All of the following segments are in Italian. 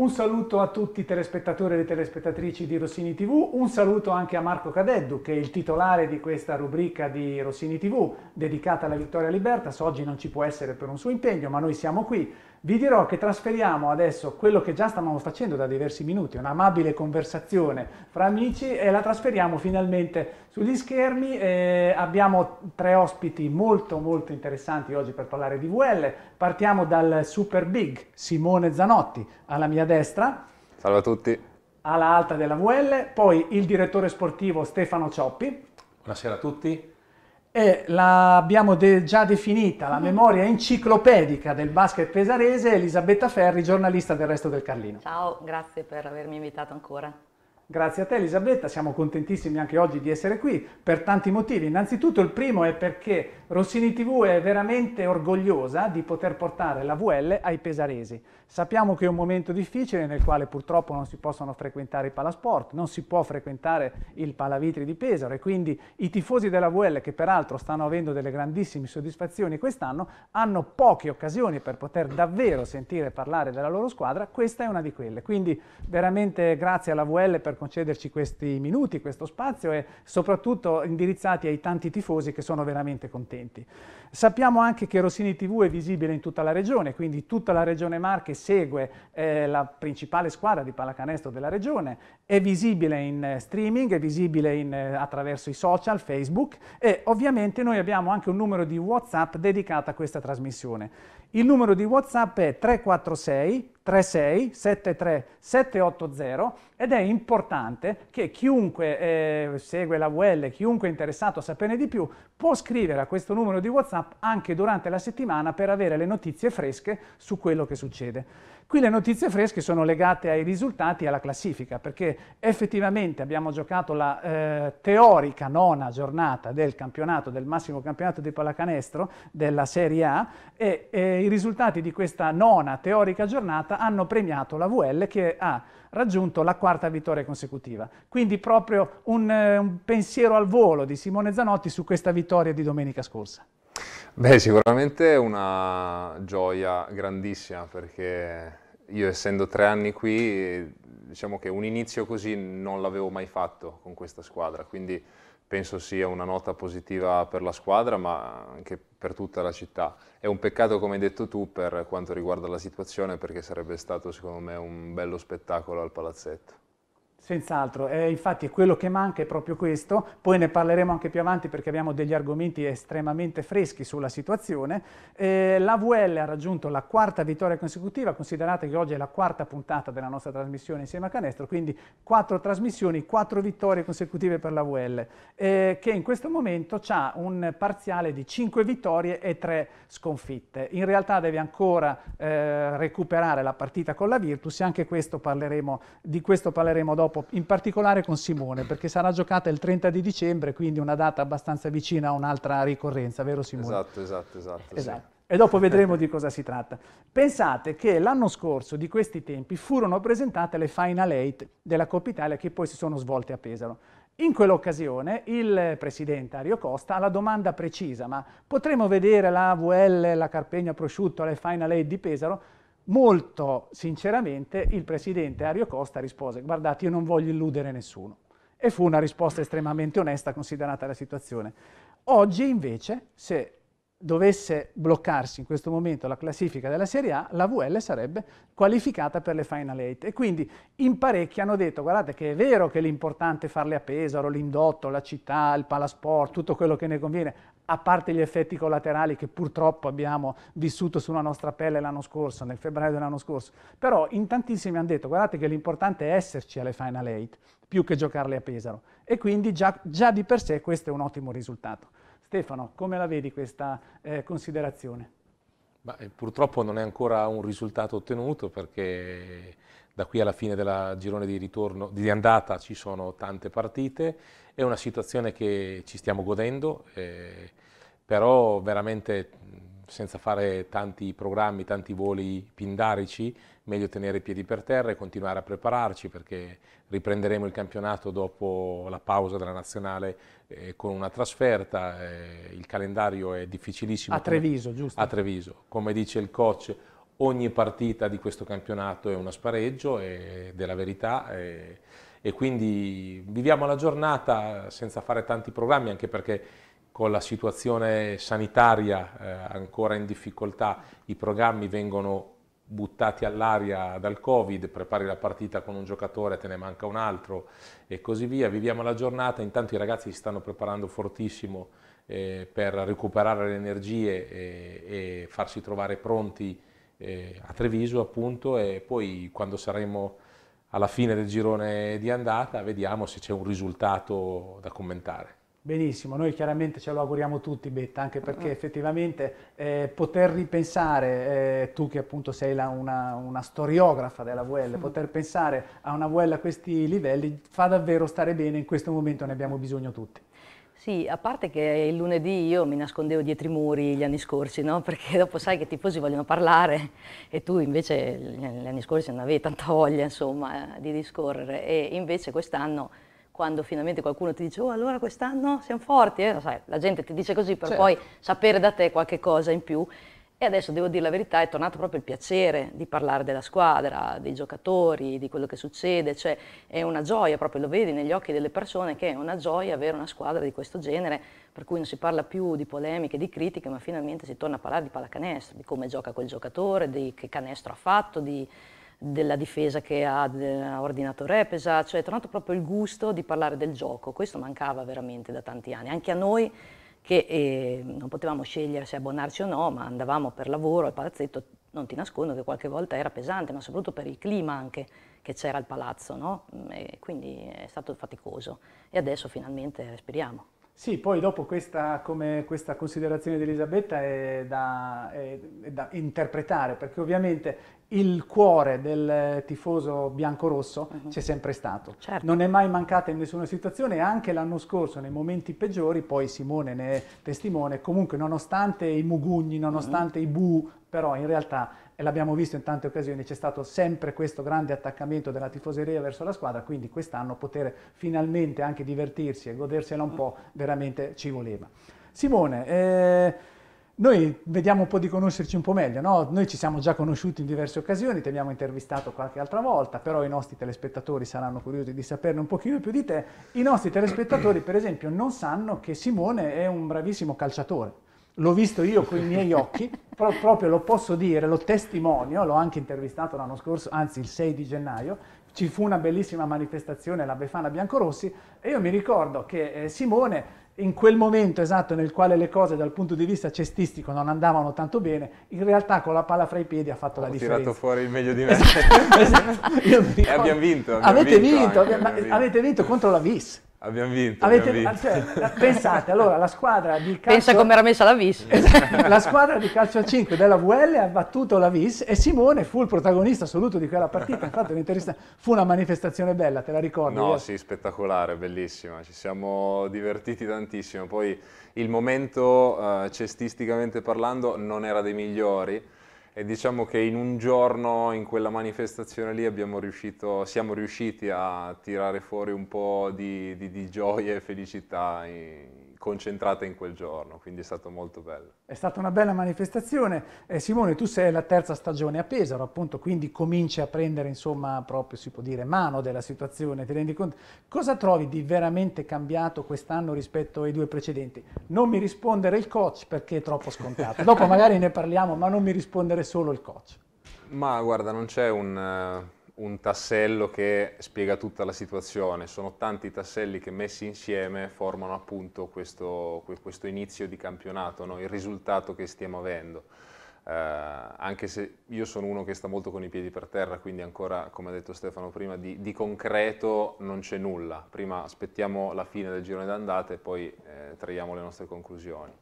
Un saluto a tutti i telespettatori e le telespettatrici di Rossini TV, un saluto anche a Marco Cadeddu che è il titolare di questa rubrica di Rossini TV dedicata alla vittoria Libertas, oggi non ci può essere per un suo impegno ma noi siamo qui vi dirò che trasferiamo adesso quello che già stavamo facendo da diversi minuti, un'amabile conversazione fra amici e la trasferiamo finalmente sugli schermi. Eh, abbiamo tre ospiti molto molto interessanti oggi per parlare di VL. Partiamo dal super big Simone Zanotti alla mia destra. Salve a tutti. Alla alta della VL, poi il direttore sportivo Stefano Cioppi. Buonasera a tutti e l'abbiamo de- già definita la mm. memoria enciclopedica del basket pesarese Elisabetta Ferri, giornalista del Resto del Carlino. Ciao, grazie per avermi invitato ancora. Grazie a te Elisabetta, siamo contentissimi anche oggi di essere qui per tanti motivi. Innanzitutto il primo è perché Rossini TV è veramente orgogliosa di poter portare la VL ai pesaresi. Sappiamo che è un momento difficile nel quale purtroppo non si possono frequentare i palasport, non si può frequentare il palavitri di Pesaro e quindi i tifosi della VL che peraltro stanno avendo delle grandissime soddisfazioni quest'anno hanno poche occasioni per poter davvero sentire parlare della loro squadra, questa è una di quelle. Quindi veramente grazie alla VL per concederci questi minuti, questo spazio e soprattutto indirizzati ai tanti tifosi che sono veramente contenti. Sappiamo anche che Rossini TV è visibile in tutta la regione, quindi tutta la regione Marche segue eh, la principale squadra di pallacanestro della regione, è visibile in eh, streaming, è visibile in, eh, attraverso i social, Facebook e ovviamente noi abbiamo anche un numero di WhatsApp dedicato a questa trasmissione. Il numero di WhatsApp è 346 36 73 780 ed è importante che chiunque eh, segue la UL, chiunque è interessato a saperne di più, può scrivere a questo numero di WhatsApp anche durante la settimana per avere le notizie fresche su quello che succede. Qui le notizie fresche sono legate ai risultati e alla classifica, perché effettivamente abbiamo giocato la eh, teorica nona giornata del campionato, del massimo campionato di pallacanestro della Serie A e, e i risultati di questa nona teorica giornata hanno premiato la VL che ha raggiunto la quarta vittoria consecutiva. Quindi proprio un, eh, un pensiero al volo di Simone Zanotti su questa vittoria di domenica scorsa. Beh, sicuramente è una gioia grandissima perché io essendo tre anni qui, diciamo che un inizio così non l'avevo mai fatto con questa squadra, quindi penso sia una nota positiva per la squadra ma anche per tutta la città. È un peccato, come hai detto tu, per quanto riguarda la situazione perché sarebbe stato secondo me un bello spettacolo al palazzetto. Senz'altro, eh, infatti quello che manca è proprio questo, poi ne parleremo anche più avanti perché abbiamo degli argomenti estremamente freschi sulla situazione. Eh, VL ha raggiunto la quarta vittoria consecutiva, considerate che oggi è la quarta puntata della nostra trasmissione insieme a Canestro, quindi quattro trasmissioni, quattro vittorie consecutive per l'AVL, eh, che in questo momento ha un parziale di cinque vittorie e tre sconfitte. In realtà deve ancora eh, recuperare la partita con la Virtus e anche questo parleremo, di questo parleremo dopo troppo, in particolare con Simone, perché sarà giocata il 30 di dicembre, quindi una data abbastanza vicina a un'altra ricorrenza, vero Simone? Esatto, esatto, esatto. esatto. Sì. E dopo vedremo di cosa si tratta. Pensate che l'anno scorso di questi tempi furono presentate le Final Eight della Coppa Italia che poi si sono svolte a Pesaro. In quell'occasione il presidente Ario Costa alla domanda precisa, ma potremo vedere la VL, la Carpegna Prosciutto, le Final Eight di Pesaro? molto sinceramente il presidente Ario Costa rispose guardate io non voglio illudere nessuno e fu una risposta estremamente onesta considerata la situazione. Oggi invece se dovesse bloccarsi in questo momento la classifica della Serie A, la VL sarebbe qualificata per le Final 8 e quindi in parecchi hanno detto guardate che è vero che l'importante è farle a Pesaro, l'indotto, la città, il palasport, tutto quello che ne conviene, a parte gli effetti collaterali che purtroppo abbiamo vissuto sulla nostra pelle l'anno scorso, nel febbraio dell'anno scorso, però in tantissimi hanno detto guardate che l'importante è esserci alle Final Eight più che giocarle a Pesaro e quindi già, già di per sé questo è un ottimo risultato. Stefano, come la vedi questa eh, considerazione? Ma, eh, purtroppo non è ancora un risultato ottenuto perché da qui alla fine del girone di, ritorno, di andata ci sono tante partite è una situazione che ci stiamo godendo, eh, però veramente senza fare tanti programmi, tanti voli pindarici, meglio tenere i piedi per terra e continuare a prepararci perché riprenderemo il campionato dopo la pausa della nazionale eh, con una trasferta, eh, il calendario è difficilissimo. A Treviso, come, giusto? A Treviso, come dice il coach, ogni partita di questo campionato è uno spareggio, eh, è della verità. È, eh, e quindi viviamo la giornata senza fare tanti programmi anche perché con la situazione sanitaria eh, ancora in difficoltà i programmi vengono buttati all'aria dal Covid, prepari la partita con un giocatore, te ne manca un altro e così via, viviamo la giornata, intanto i ragazzi si stanno preparando fortissimo eh, per recuperare le energie e, e farsi trovare pronti eh, a Treviso appunto e poi quando saremo alla fine del girone di andata, vediamo se c'è un risultato da commentare. Benissimo, noi chiaramente ce lo auguriamo tutti Betta, anche perché ah. effettivamente eh, poter ripensare, eh, tu che appunto sei la, una, una, storiografa della VL, poter pensare a una VL a questi livelli fa davvero stare bene, in questo momento ne abbiamo bisogno tutti. Sì, a parte che il lunedì io mi nascondevo dietro i muri gli anni scorsi, no? perché dopo sai che i tifosi vogliono parlare e tu invece gli anni scorsi non avevi tanta voglia insomma, eh, di discorrere e invece quest'anno quando finalmente qualcuno ti dice oh allora quest'anno siamo forti, eh? sai, la gente ti dice così per certo. poi sapere da te qualche cosa in più e adesso devo dire la verità, è tornato proprio il piacere di parlare della squadra, dei giocatori, di quello che succede, cioè è una gioia, proprio lo vedi negli occhi delle persone che è una gioia avere una squadra di questo genere, per cui non si parla più di polemiche, di critiche, ma finalmente si torna a parlare di pallacanestro, di come gioca quel giocatore, di che canestro ha fatto, di, della difesa che ha, eh, ha ordinato Repesa, cioè è tornato proprio il gusto di parlare del gioco, questo mancava veramente da tanti anni, anche a noi che eh, non potevamo scegliere se abbonarci o no, ma andavamo per lavoro al palazzetto, non ti nascondo che qualche volta era pesante, ma soprattutto per il clima anche che c'era al palazzo, no? Mm, quindi è stato faticoso e adesso finalmente respiriamo. Sì, poi dopo questa, questa considerazione di Elisabetta è da, è, è da, interpretare, perché ovviamente il cuore del tifoso biancorosso uh-huh. c'è sempre stato. Certo. Non è mai mancata in nessuna situazione e anche l'anno scorso, nei momenti peggiori, poi Simone ne è testimone, comunque nonostante i mugugni, nonostante uh-huh. i bu, però in realtà e l'abbiamo visto in tante occasioni, c'è stato sempre questo grande attaccamento della tifoseria verso la squadra, quindi quest'anno poter finalmente anche divertirsi e godersela un po' veramente ci voleva. Simone, eh, noi vediamo un po' di conoscerci un po' meglio, no? noi ci siamo già conosciuti in diverse occasioni, ti abbiamo intervistato qualche altra volta, però i nostri telespettatori saranno curiosi di saperne un pochino più di te. I nostri telespettatori per esempio non sanno che Simone è un bravissimo calciatore l'ho visto io con i miei occhi, pro- proprio lo posso dire, lo testimonio, l'ho anche intervistato l'anno scorso, anzi il 6 di gennaio, ci fu una bellissima manifestazione alla Befana Biancorossi e io mi ricordo che eh, Simone in quel momento esatto nel quale le cose dal punto di vista cestistico non andavano tanto bene, in realtà con la palla fra i piedi ha fatto Ho la differenza. Ha tirato fuori il meglio di me. esatto. dico, e abbiamo vinto. Abbiamo avete vinto, vinto abbiamo, abbiamo vinto. avete vinto contro la Vis. Abbiamo vinto. Avete, abbiamo cioè, vinto. Cioè, pensate, allora la squadra di calcio... Pensa come era messa la Vis. la squadra di calcio a 5 della VL ha battuto la Vis e Simone fu il protagonista assoluto di quella partita. Infatti un'intervista fu una manifestazione bella, te la ricordi? No, sì, spettacolare, bellissima. Ci siamo divertiti tantissimo. Poi il momento, eh, cestisticamente parlando, non era dei migliori e diciamo che in un giorno in quella manifestazione lì riuscito, siamo riusciti a tirare fuori un po' di, di, di gioia e felicità in, concentrate in quel giorno, quindi è stato molto bello. È stata una bella manifestazione. Eh, Simone, tu sei la terza stagione a Pesaro, appunto, quindi cominci a prendere, insomma, proprio si può dire, mano della situazione, ti rendi conto? Cosa trovi di veramente cambiato quest'anno rispetto ai due precedenti? Non mi rispondere il coach perché è troppo scontato. Dopo magari ne parliamo, ma non mi rispondere solo il coach. Ma guarda, non c'è un... Uh un tassello che spiega tutta la situazione, sono tanti tasselli che messi insieme formano appunto questo, questo inizio di campionato, no? il risultato che stiamo avendo. Eh, anche se io sono uno che sta molto con i piedi per terra, quindi ancora, come ha detto Stefano prima, di, di concreto non c'è nulla. Prima aspettiamo la fine del girone d'andata e poi eh, traiamo le nostre conclusioni.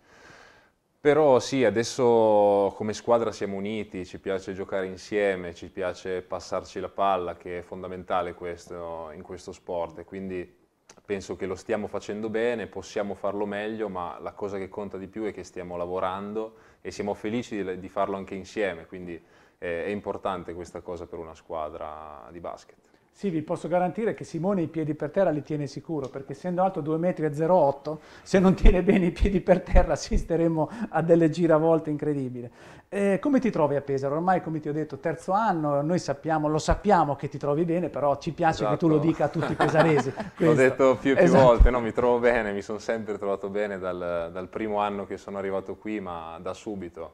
Però sì, adesso come squadra siamo uniti, ci piace giocare insieme, ci piace passarci la palla, che è fondamentale questo, in questo sport. E quindi penso che lo stiamo facendo bene, possiamo farlo meglio, ma la cosa che conta di più è che stiamo lavorando e siamo felici di, di farlo anche insieme, quindi eh, è importante questa cosa per una squadra di basket. Sì, vi posso garantire che Simone i piedi per terra li tiene sicuro, perché essendo alto 2,08 m, se non tiene bene i piedi per terra assisteremo a delle giravolte incredibili. Eh, come ti trovi a Pesaro? Ormai, come ti ho detto, terzo anno, noi sappiamo, lo sappiamo che ti trovi bene, però ci piace esatto. che tu lo esatto. dica a tutti i pesaresi. L'ho detto più e più esatto. volte, no, mi trovo bene, mi sono sempre trovato bene dal, dal primo anno che sono arrivato qui, ma da subito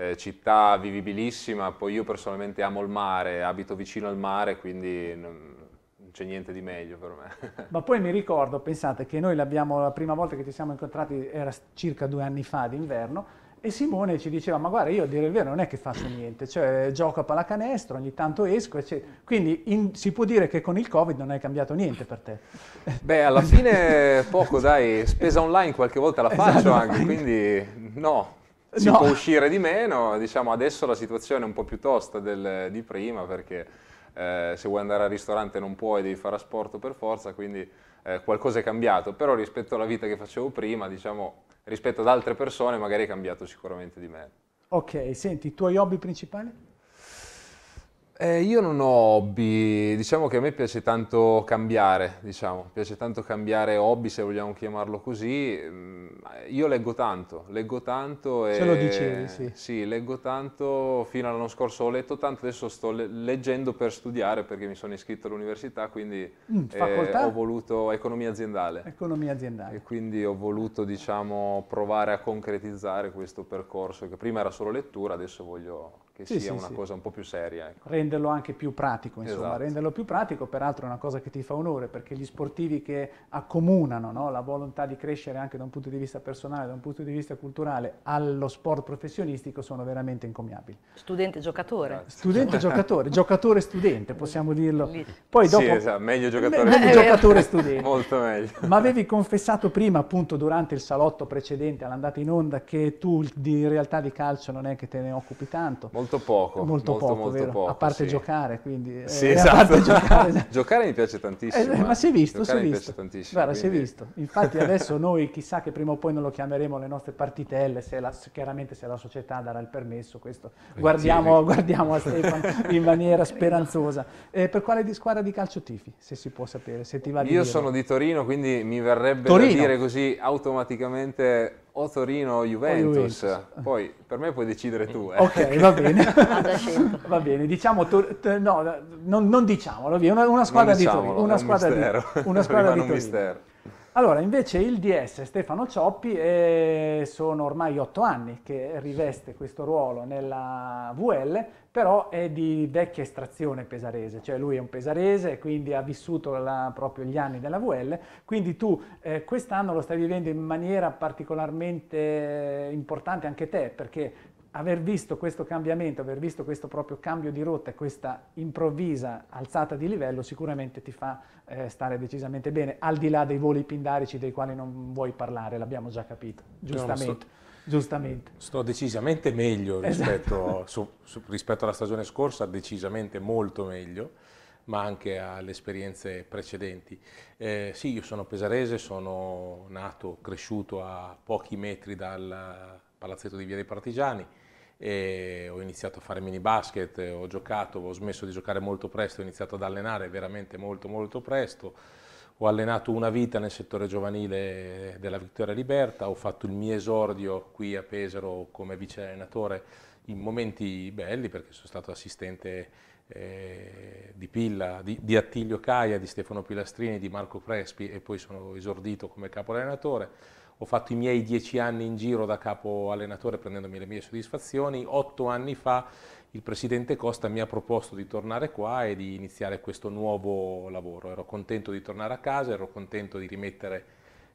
eh, città vivibilissima, poi io personalmente amo il mare, abito vicino al mare, quindi non, non c'è niente di meglio per me. Ma poi mi ricordo, pensate, che noi l'abbiamo, la prima volta che ci siamo incontrati era circa due anni fa d'inverno, e Simone ci diceva, ma guarda, io a dire il vero non è che faccio niente, cioè gioco a pallacanestro, ogni tanto esco, eccetera. Cioè, quindi in, si può dire che con il Covid non è cambiato niente per te. Beh, alla fine poco, dai, spesa online qualche volta la esatto. faccio esatto, anche, quindi no, si no. può uscire di meno, diciamo adesso la situazione è un po' più tosta del, di prima perché eh, se vuoi andare al ristorante non puoi, devi fare sport per forza, quindi eh, qualcosa è cambiato, però rispetto alla vita che facevo prima, diciamo rispetto ad altre persone magari è cambiato sicuramente di meno. Ok, senti, i tuoi hobby principali? Eh, io non ho hobby, diciamo che a me piace tanto cambiare, diciamo, piace tanto cambiare hobby se vogliamo chiamarlo così. Mm, io leggo tanto, leggo tanto e... Ce lo dicevi, sì. Sì, leggo tanto, fino all'anno scorso ho letto tanto, adesso sto le leggendo per studiare perché mi sono iscritto all'università, quindi mm, eh, ho voluto economia aziendale. Economia aziendale. E quindi ho voluto, diciamo, provare a concretizzare questo percorso che prima era solo lettura, adesso voglio che sì, sia sì, una sì. cosa un po' più seria. Ecco. Renderlo anche più pratico, insomma, esatto. renderlo più pratico peraltro è una cosa che ti fa onore perché gli sportivi che accomunano no, la volontà di crescere anche da un punto di vista personale, da un punto di vista culturale allo sport professionistico sono veramente incommiabili. Studente-giocatore. Esatto. Studente-giocatore, giocatore-studente possiamo dirlo. Poi dopo, sì, esatto, meglio giocatore-studente. giocatore Molto meglio. Ma avevi confessato prima appunto durante il salotto precedente all'andata in onda che tu di realtà di calcio non è che te ne occupi tanto. Molto molto poco. Molto, molto poco, molto poco a parte sì. giocare, quindi. Eh, sì, eh, esatto. giocare... giocare... mi piace tantissimo. Eh, ma si è eh. visto, si è visto. Guarda, quindi... si è visto. Infatti adesso noi chissà che prima o poi non lo chiameremo le nostre partitelle, se la, chiaramente se la società darà il permesso, questo guardiamo, guardiamo, a Stefano in maniera speranzosa. Eh, per quale di squadra di calcio tifi, se si può sapere, se ti va di Io dire. sono di Torino, quindi mi verrebbe Torino. da dire così automaticamente o Torino o Juventus. Juventus. Poi per me puoi decidere tu. Eh. Ok, va bene. va bene, diciamo, to- to- no, non, non diciamolo, via. Una, una squadra non diciamolo, di Torino. Una squadra, un di, una squadra di Torino. Un mistero. Allora, invece il DS Stefano Cioppi eh, sono ormai otto anni che riveste questo ruolo nella VL, però è di vecchia estrazione pesarese, cioè lui è un pesarese, e quindi ha vissuto la, proprio gli anni della VL, quindi tu eh, quest'anno lo stai vivendo in maniera particolarmente eh, importante anche te, perché aver visto questo cambiamento, aver visto questo proprio cambio di rotta, questa improvvisa alzata di livello sicuramente ti fa eh, stare decisamente bene, al di là dei voli pindarici dei quali non vuoi parlare, l'abbiamo già capito, giustamente. No, giustamente. Sto decisamente meglio esatto. rispetto, esatto. su, su, rispetto alla stagione scorsa, decisamente molto meglio ma anche alle esperienze precedenti. Eh, sì, io sono pesarese, sono nato, cresciuto a pochi metri dal palazzetto di Via dei Partigiani, e ho iniziato a fare mini basket, eh, ho giocato, ho smesso di giocare molto presto, ho iniziato ad allenare veramente molto molto presto, ho allenato una vita nel settore giovanile della Vittoria Liberta, ho fatto il mio esordio qui a Pesaro come vice allenatore in momenti belli perché sono stato assistente eh, di Pilla, di, di, Attilio Caia, di Stefano Pilastrini, di Marco Crespi e poi sono esordito come capo allenatore ho fatto i miei dieci anni in giro da capo allenatore prendendomi le mie soddisfazioni, otto anni fa il presidente Costa mi ha proposto di tornare qua e di iniziare questo nuovo lavoro. Ero contento di tornare a casa, ero contento di rimettere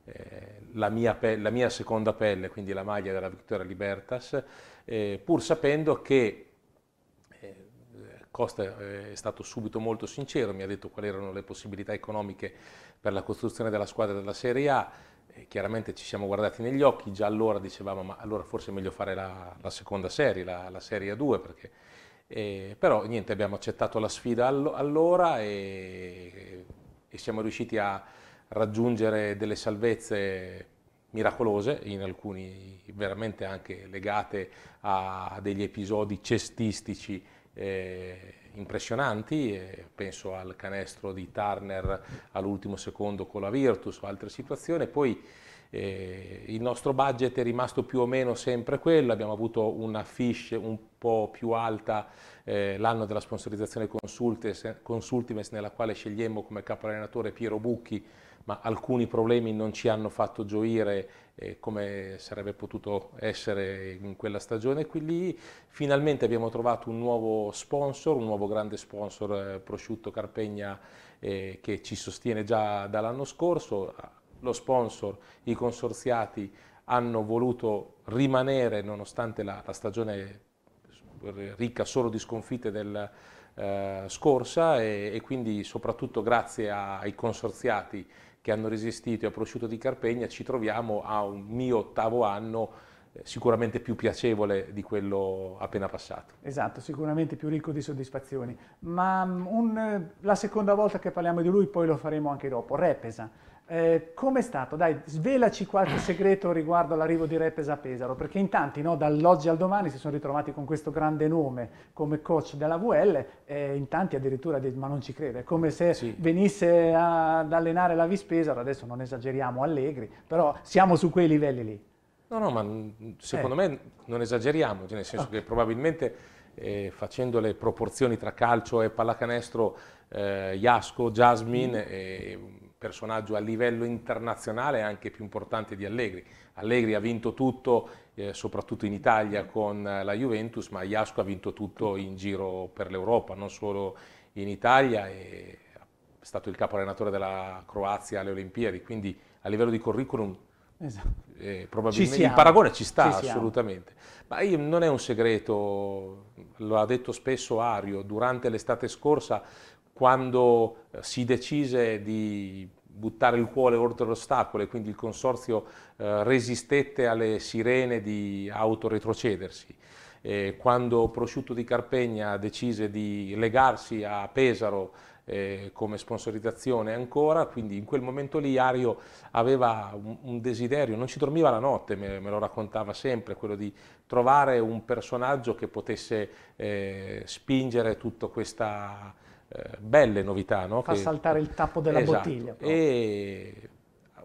eh, la, mia la, mia seconda pelle, quindi la maglia della Vittoria Libertas, eh, pur sapendo che eh, Costa eh, è stato subito molto sincero, mi ha detto quali erano le possibilità economiche per la costruzione della squadra della Serie A, chiaramente ci siamo guardati negli occhi, già allora dicevamo ma allora forse è meglio fare la, la seconda serie, la, la serie A2, perché, eh, però niente, abbiamo accettato la sfida allo, allora e, e siamo riusciti a raggiungere delle salvezze miracolose, in alcuni veramente anche legate a degli episodi cestistici eh, impressionanti, penso al canestro di Turner all'ultimo secondo con la Virtus o altre situazioni, poi eh, il nostro budget è rimasto più o meno sempre quello, abbiamo avuto una fish un po' più alta eh, l'anno della sponsorizzazione Consultimes nella quale scegliemmo come capo allenatore Piero Bucchi, ma alcuni problemi non ci hanno fatto gioire eh, come sarebbe potuto essere in quella stagione qui lì. Finalmente abbiamo trovato un nuovo sponsor, un nuovo grande sponsor eh, Prosciutto Carpegna eh, che ci sostiene già dall'anno scorso, lo sponsor, i consorziati hanno voluto rimanere nonostante la, la stagione ricca solo di sconfitte del, eh, scorsa e, e, quindi soprattutto grazie a, ai consorziati che hanno resistito e a Prosciutto di Carpegna ci troviamo a un mio ottavo anno eh, sicuramente più piacevole di quello appena passato. Esatto, sicuramente più ricco di soddisfazioni. Ma mm, un, eh, la seconda volta che parliamo di lui, poi lo faremo anche dopo, Repesa. Eh, Come è stato? Dai, svelaci qualche segreto riguardo all'arrivo di Repes a Pesaro, perché in tanti no, dall'oggi al domani si sono ritrovati con questo grande nome come coach della VL e in tanti addirittura dicono ma non ci crede, è come se sì. venisse a, ad allenare la Vis Pesaro, adesso non esageriamo allegri, però siamo su quei livelli lì. No, no, ma secondo eh. me non esageriamo, cioè nel senso okay. Ah. che probabilmente eh, facendo le proporzioni tra calcio e pallacanestro, eh, Jasco, Jasmine... Mm. E, personaggio a livello internazionale anche più importante di Allegri. Allegri ha vinto tutto, eh, soprattutto in Italia con eh, la Juventus, ma Iasco ha vinto tutto in giro per l'Europa, non solo in Italia, è stato il capo allenatore della Croazia alle Olimpiadi, quindi a livello di curriculum esatto. eh, probabilmente il paragone ci sta ci assolutamente. Ma io, non è un segreto, lo ha detto spesso Ario, durante l'estate scorsa quando eh, si decise di buttare il cuore oltre l'ostacolo e quindi il consorzio eh, resistette alle sirene di autoretrocedersi. E quando Prosciutto di Carpegna decise di legarsi a Pesaro eh, come sponsorizzazione ancora, quindi in quel momento lì Ario aveva un, un desiderio, non ci dormiva la notte, me, me, lo raccontava sempre, quello di trovare un personaggio che potesse eh, spingere tutta questa eh, belle novità. No? Fa che, saltare il tappo della esatto, bottiglia. Però. E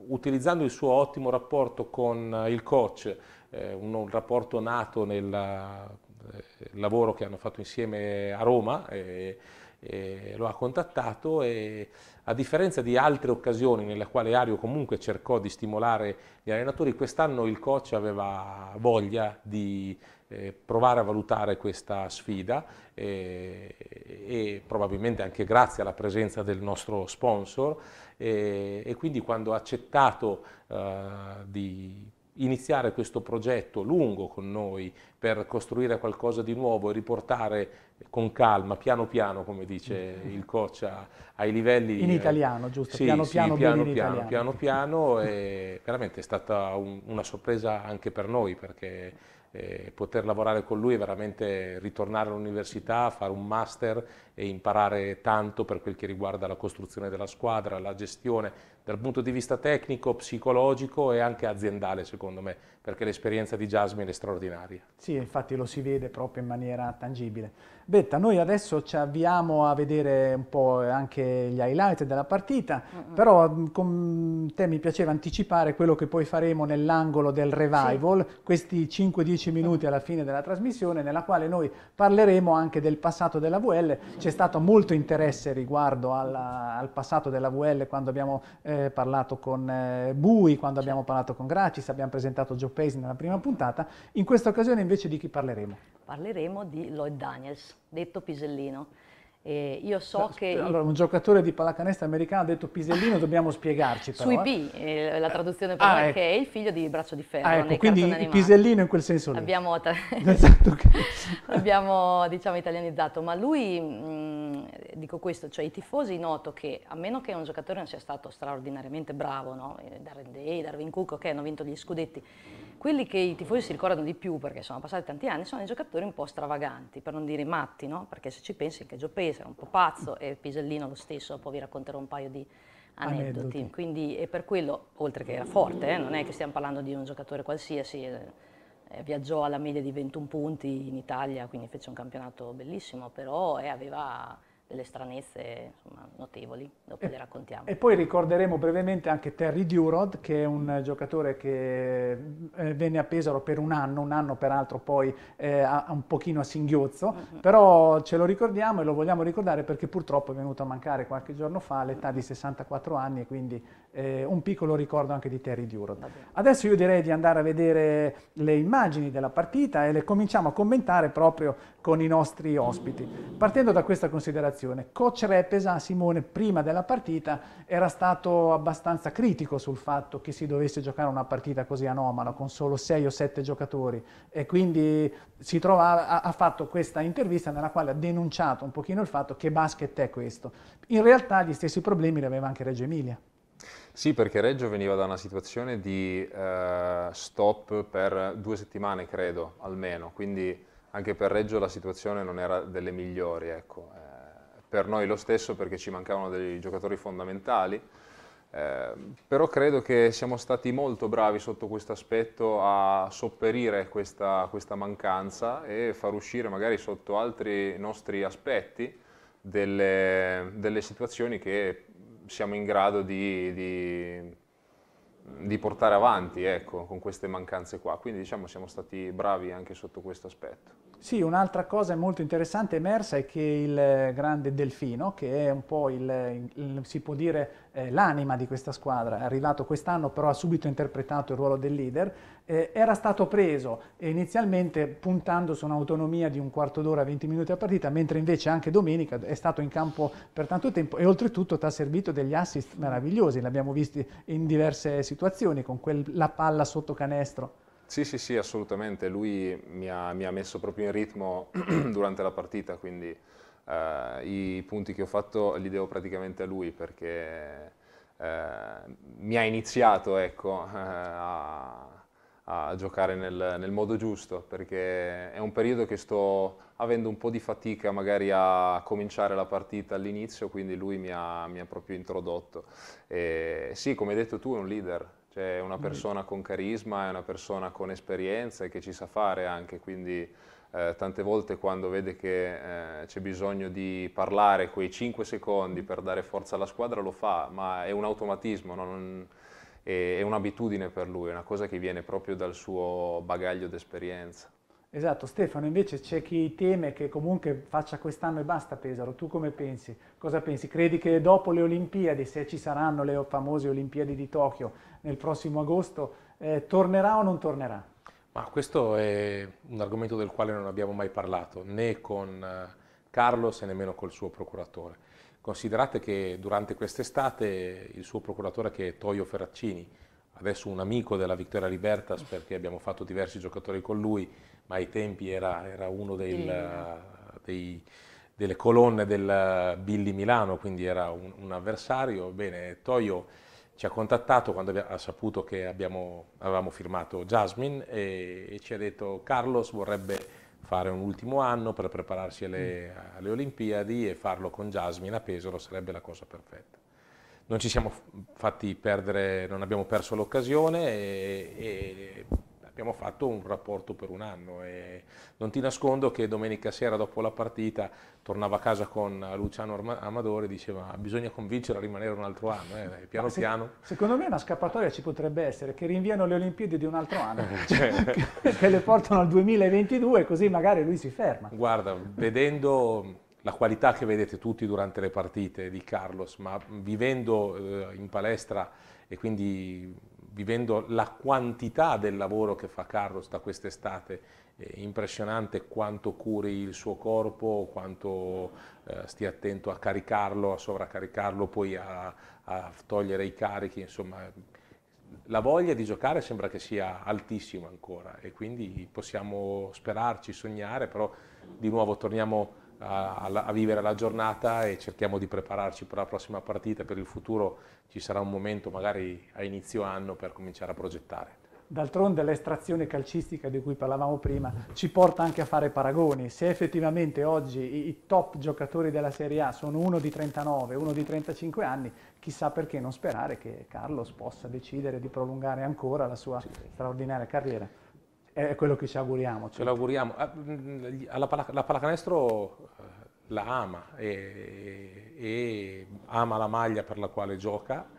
utilizzando il suo ottimo rapporto con eh, il coach, eh, un, un, rapporto nato nel eh, lavoro che hanno fatto insieme a Roma, eh, lo ha contattato e a differenza di altre occasioni nella quale Ario comunque cercò di stimolare gli allenatori, quest'anno il coach aveva voglia di eh, provare a valutare questa sfida eh, e probabilmente anche grazie alla presenza del nostro sponsor eh, e quindi quando ha accettato eh, di iniziare questo progetto lungo con noi per costruire qualcosa di nuovo e riportare con calma, piano piano, come dice mm. il coach, ai livelli... In italiano, giusto? Sì, piano, sì, piano, piano, piano, piano, piano, e veramente è stata un, una sorpresa anche per noi perché eh, poter lavorare con lui è veramente ritornare all'università, fare un master e imparare tanto per quel che riguarda la costruzione della squadra, la gestione dal punto di vista tecnico, psicologico e anche aziendale secondo me, perché l'esperienza di Jasmine è straordinaria. Sì, infatti lo si vede proprio in maniera tangibile. Betta, noi adesso ci avviamo a vedere un po' anche gli highlight della partita, mm -hmm. però con te mi piaceva anticipare quello che poi faremo nell'angolo del revival, sì. questi 5-10 minuti alla fine della trasmissione, nella quale noi parleremo anche del passato della VL. C'è stato molto interesse riguardo alla, al passato della VL quando abbiamo eh, parlato con eh, Bui, quando abbiamo parlato con Gracis, abbiamo presentato Joe Paisi nella prima puntata. In questa occasione invece di chi parleremo? Parleremo di Lloyd Daniels detto Pisellino. Eh, io so cioè, che... Allora, un giocatore di pallacanestro americano ha detto Pisellino, dobbiamo spiegarci però. Sui B, eh, eh la eh. traduzione per ah, ecco. che è il figlio di Braccio di Ferro. Ah, ecco, quindi Pisellino in quel senso lì. Abbiamo, tra... esatto. Abbiamo diciamo, italianizzato, ma lui, mh, mm, dico questo, cioè i tifosi noto che, a meno che un giocatore non sia stato straordinariamente bravo, no? Eh, Darren Day, Darwin Cook, ok, hanno vinto gli scudetti, quelli che i tifosi si ricordano di più, perché sono passati tanti anni, sono i giocatori un po' stravaganti, per non dire matti, no? perché se ci pensi che Giopese era un po' pazzo e Pisellino lo stesso, poi vi racconterò un paio di aneddoti. aneddoti. Quindi e per quello, oltre che era forte, eh, non è che stiamo parlando di un giocatore qualsiasi, eh, eh viaggiò alla media di 21 punti in Italia, quindi fece un campionato bellissimo, però eh, aveva delle stranezze insomma, notevoli, dopo e, le raccontiamo. E poi ricorderemo brevemente anche Terry Durod, che è un giocatore che eh, venne a Pesaro per un anno, un anno peraltro poi eh, a, un pochino a singhiozzo, mm-hmm. però ce lo ricordiamo e lo vogliamo ricordare perché purtroppo è venuto a mancare qualche giorno fa all'età di 64 anni e quindi eh, un piccolo ricordo anche di Terry Durod. Adesso io direi di andare a vedere le immagini della partita e le cominciamo a commentare proprio con i nostri ospiti. Partendo da questa considerazione, coach Repesa, Simone, prima della partita era stato abbastanza critico sul fatto che si dovesse giocare una partita così anomala, con solo 6 o 7 giocatori, e quindi si trova, ha fatto questa intervista nella quale ha denunciato un pochino il fatto che basket è questo. In realtà gli stessi problemi li aveva anche Reggio Emilia. Sì, perché Reggio veniva da una situazione di eh, stop per due settimane, credo, almeno, quindi anche per Reggio la situazione non era delle migliori, ecco. eh, per noi lo stesso perché ci mancavano dei giocatori fondamentali, eh, però credo che siamo stati molto bravi sotto questo aspetto a sopperire questa, questa mancanza e far uscire magari sotto altri nostri aspetti delle, delle situazioni che siamo in grado di, di di portare avanti ecco, con queste mancanze qua, quindi diciamo siamo stati bravi anche sotto questo aspetto. Sì, un'altra cosa molto interessante emersa è che il eh, grande Delfino, che è un po' il, eh, il si può dire eh, l'anima di questa squadra, è arrivato quest'anno però ha subito interpretato il ruolo del leader, eh, era stato preso inizialmente puntando su un'autonomia di un quarto d'ora, 20 minuti a partita, mentre invece anche domenica è stato in campo per tanto tempo e oltretutto ti ha servito degli assist meravigliosi, l'abbiamo visto in diverse situazioni con la palla sotto canestro. Sì, sì, sì, assolutamente, lui mi ha, mi ha messo proprio in ritmo durante la partita, quindi eh, i punti che ho fatto li devo praticamente a lui perché eh, mi ha iniziato ecco, a a giocare nel, nel, modo giusto, perché è un periodo che sto avendo un po' di fatica magari a cominciare la partita all'inizio, quindi lui mi ha, mi ha proprio introdotto. E sì, come hai detto tu, è un leader, cioè è una mm. persona con carisma, è una persona con esperienza e che ci sa fare anche, quindi... Eh, tante volte quando vede che eh, c'è bisogno di parlare quei 5 secondi per dare forza alla squadra lo fa, ma è un automatismo, no? non, e è un'abitudine per lui, è una cosa che viene proprio dal suo bagaglio d'esperienza. Esatto, Stefano, invece c'è chi teme che comunque faccia quest'anno e basta Pesaro, tu come pensi? Cosa pensi? Credi che dopo le Olimpiadi, se ci saranno le famose Olimpiadi di Tokyo nel prossimo agosto, eh, tornerà o non tornerà? Ma questo è un argomento del quale non abbiamo mai parlato, né con eh, Carlos e nemmeno col suo procuratore. Considerate che durante quest'estate il suo procuratore che è Toio Ferraccini, adesso un amico della Vittoria Libertas perché abbiamo fatto diversi giocatori con lui, ma ai tempi era, era uno delle colonne del Billy Milano, quindi era un, un, avversario. Bene, Toio ci ha contattato quando ha saputo che abbiamo, avevamo firmato Jasmine e, e ci ha detto Carlos vorrebbe fare un ultimo anno per prepararsi alle, alle Olimpiadi e farlo con Jasmine a Pesaro sarebbe la cosa perfetta. Non ci siamo fatti perdere, non abbiamo perso l'occasione e, e abbiamo fatto un rapporto per un anno e non ti nascondo che domenica sera dopo la partita tornava a casa con Luciano Amadore e diceva ah, bisogna convincere a rimanere un altro anno, eh, piano se, piano. Secondo me una scappatoia ci potrebbe essere, che rinviano le Olimpiadi di un altro anno, cioè. che, che le portano al 2022 così magari lui si ferma. Guarda, vedendo la qualità che vedete tutti durante le partite di Carlos, ma vivendo eh, in palestra e quindi vivendo la quantità del lavoro che fa Carlos da quest'estate, è impressionante quanto curi il suo corpo, quanto eh, stia attento a caricarlo, a sovraccaricarlo, poi a, a togliere i carichi, insomma la voglia di giocare sembra che sia altissima ancora e quindi possiamo sperarci, sognare, però di nuovo torniamo a a, a, vivere la giornata e cerchiamo di prepararci per la prossima partita, per il futuro ci sarà un momento magari a inizio anno per cominciare a progettare. D'altronde l'estrazione calcistica di cui parlavamo prima ci porta anche a fare paragoni. Se effettivamente oggi i, i top giocatori della Serie A sono uno di 39, uno di 35 anni, chissà perché non sperare che Carlos possa decidere di prolungare ancora la sua sì. straordinaria carriera. È quello che ci auguriamo. Certo. Ce l'auguriamo. Ah, mm, mm, la, la pallacanestro eh, la ama e, e, ama la maglia per la quale gioca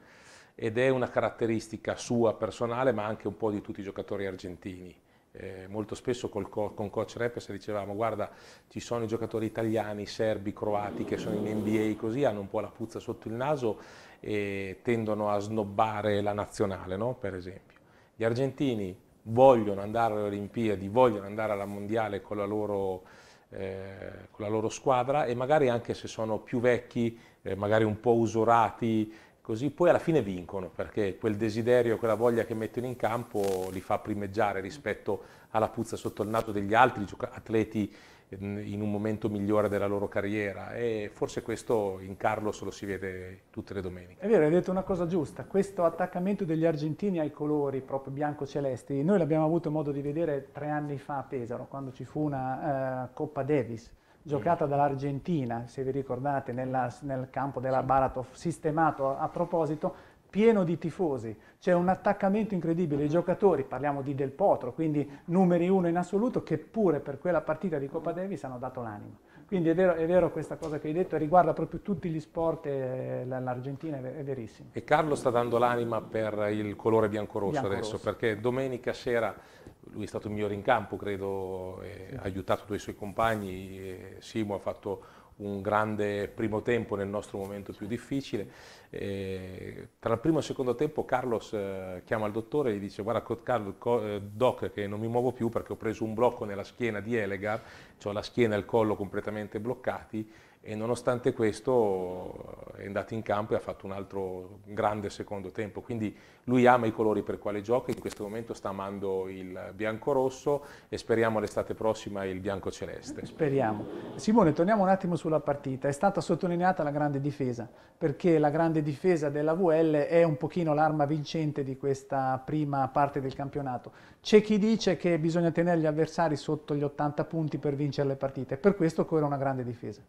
ed è una caratteristica sua personale ma anche un po' di tutti i giocatori argentini. Eh, molto spesso col, con coach Repes dicevamo guarda ci sono i giocatori italiani, serbi, croati che sono in NBA così, hanno un po' la puzza sotto il naso e tendono a snobbare la nazionale no? per esempio. Gli argentini vogliono andare alle Olimpiadi, vogliono andare alla Mondiale con la loro, eh, con la loro squadra e magari anche se sono più vecchi, eh, magari un po' usurati, così poi alla fine vincono perché quel desiderio, quella voglia che mettono in campo li fa primeggiare rispetto alla puzza sotto il naso degli altri atleti in un momento migliore della loro carriera e forse questo in Carlos lo si vede tutte le domeniche. È vero, hai detto una cosa giusta, questo attaccamento degli argentini ai colori proprio bianco-celesti, noi l'abbiamo avuto modo di vedere tre anni fa a Pesaro, quando ci fu una uh, Coppa Davis giocata mm. dall'Argentina, se vi ricordate, nella, nel campo della sì. Baratov, sistemato a, a proposito, pieno di tifosi, c'è un attaccamento incredibile, i mhm. giocatori, parliamo di Del Potro, quindi numeri uno in assoluto, che pure per quella partita di Coppa Davis hanno dato l'anima. Quindi è vero, è vero, questa cosa che hai detto, riguarda proprio tutti gli sport, eh, l'Argentina è, verissimo. E Carlo sta dando l'anima per il colore biancorosso, biancorosso. adesso, perché domenica sera lui è stato il migliore in campo, credo, sì. ha aiutato due suoi compagni, Simo ha fatto un grande primo tempo nel nostro momento più difficile. E tra il primo e il secondo tempo Carlos eh, chiama il dottore e gli dice guarda Carlo, eh, Doc che non mi muovo più perché ho preso un blocco nella schiena di Elegar, ho cioè la schiena e il collo completamente bloccati e nonostante questo è andato in campo e ha fatto un altro grande secondo tempo, quindi lui ama i colori per quale gioca, in questo momento sta amando il bianco-rosso e speriamo l'estate prossima il bianco-celeste. Speriamo. Simone, torniamo un attimo sulla partita, è stata sottolineata la grande difesa, perché la grande difesa della VL è un pochino l'arma vincente di questa prima parte del campionato. C'è chi dice che bisogna tenere gli avversari sotto gli 80 punti per vincere le partite, per questo occorre una grande difesa.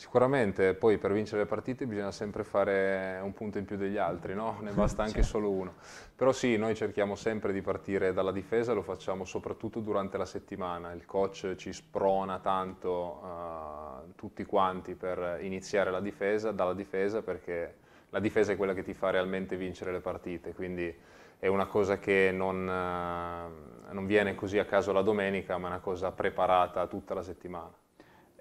Sicuramente poi per vincere le partite bisogna sempre fare un punto in più degli altri, no? ne basta anche certo. solo uno. Però sì, noi cerchiamo sempre di partire dalla difesa, lo facciamo soprattutto durante la settimana, il coach ci sprona tanto uh, tutti quanti per iniziare la difesa, dalla difesa perché la difesa è quella che ti fa realmente vincere le partite, quindi è una cosa che non, uh, non viene così a caso la domenica, ma è una cosa preparata tutta la settimana.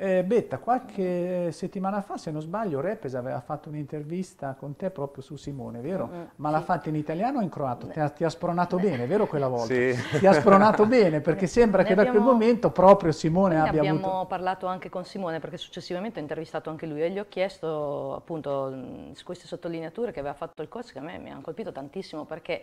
Eh, Betta, qualche settimana fa, se non sbaglio, Repes aveva fatto un'intervista con te proprio su Simone, vero? Mm, mm, Ma sì. l'ha fatta in italiano o in croato? Ti ha, ti ha, spronato Beh. bene, vero quella volta? Sì. Ti ha spronato bene, perché sembra ne che abbiamo... da quel momento proprio Simone abbia abbiamo avuto... abbiamo parlato anche con Simone, perché successivamente ho intervistato anche lui e gli ho chiesto appunto mm, queste sottolineature che aveva fatto il coach, che a me mi hanno colpito tantissimo, perché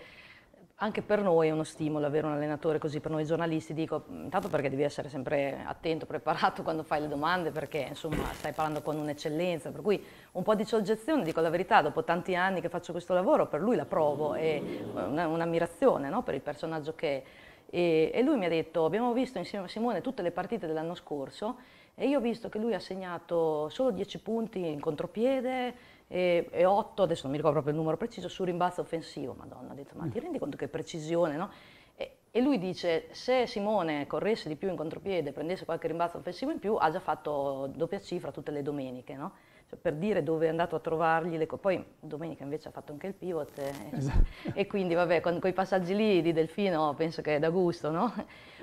anche per noi è uno stimolo avere un allenatore così, per noi giornalisti dico, mm, intanto perché devi essere sempre attento, preparato quando fai le domande, perché insomma stai parlando con un'eccellenza, per cui un po' di soggezione, dico la verità, dopo tanti anni che faccio questo lavoro, per lui la provo, è eh, un'ammirazione no? per il personaggio che è. E, e lui mi ha detto, abbiamo visto insieme a Simone tutte le partite dell'anno scorso e io ho visto che lui ha segnato solo 10 punti in contropiede, e, e 8, adesso non mi ricordo proprio il numero preciso, su rimbalzo offensivo. Madonna, ha detto, ma mm. ti rendi conto che precisione, no? E, e lui dice, se Simone corresse di più in contropiede, prendesse qualche rimbalzo offensivo in più, ha già fatto doppia cifra tutte le domeniche, no? Cioè, per dire dove è andato a trovargli le cose. Poi domenica invece ha fatto anche il pivot e, esatto. e quindi vabbè, con quei passaggi lì di Delfino penso che è da gusto, no?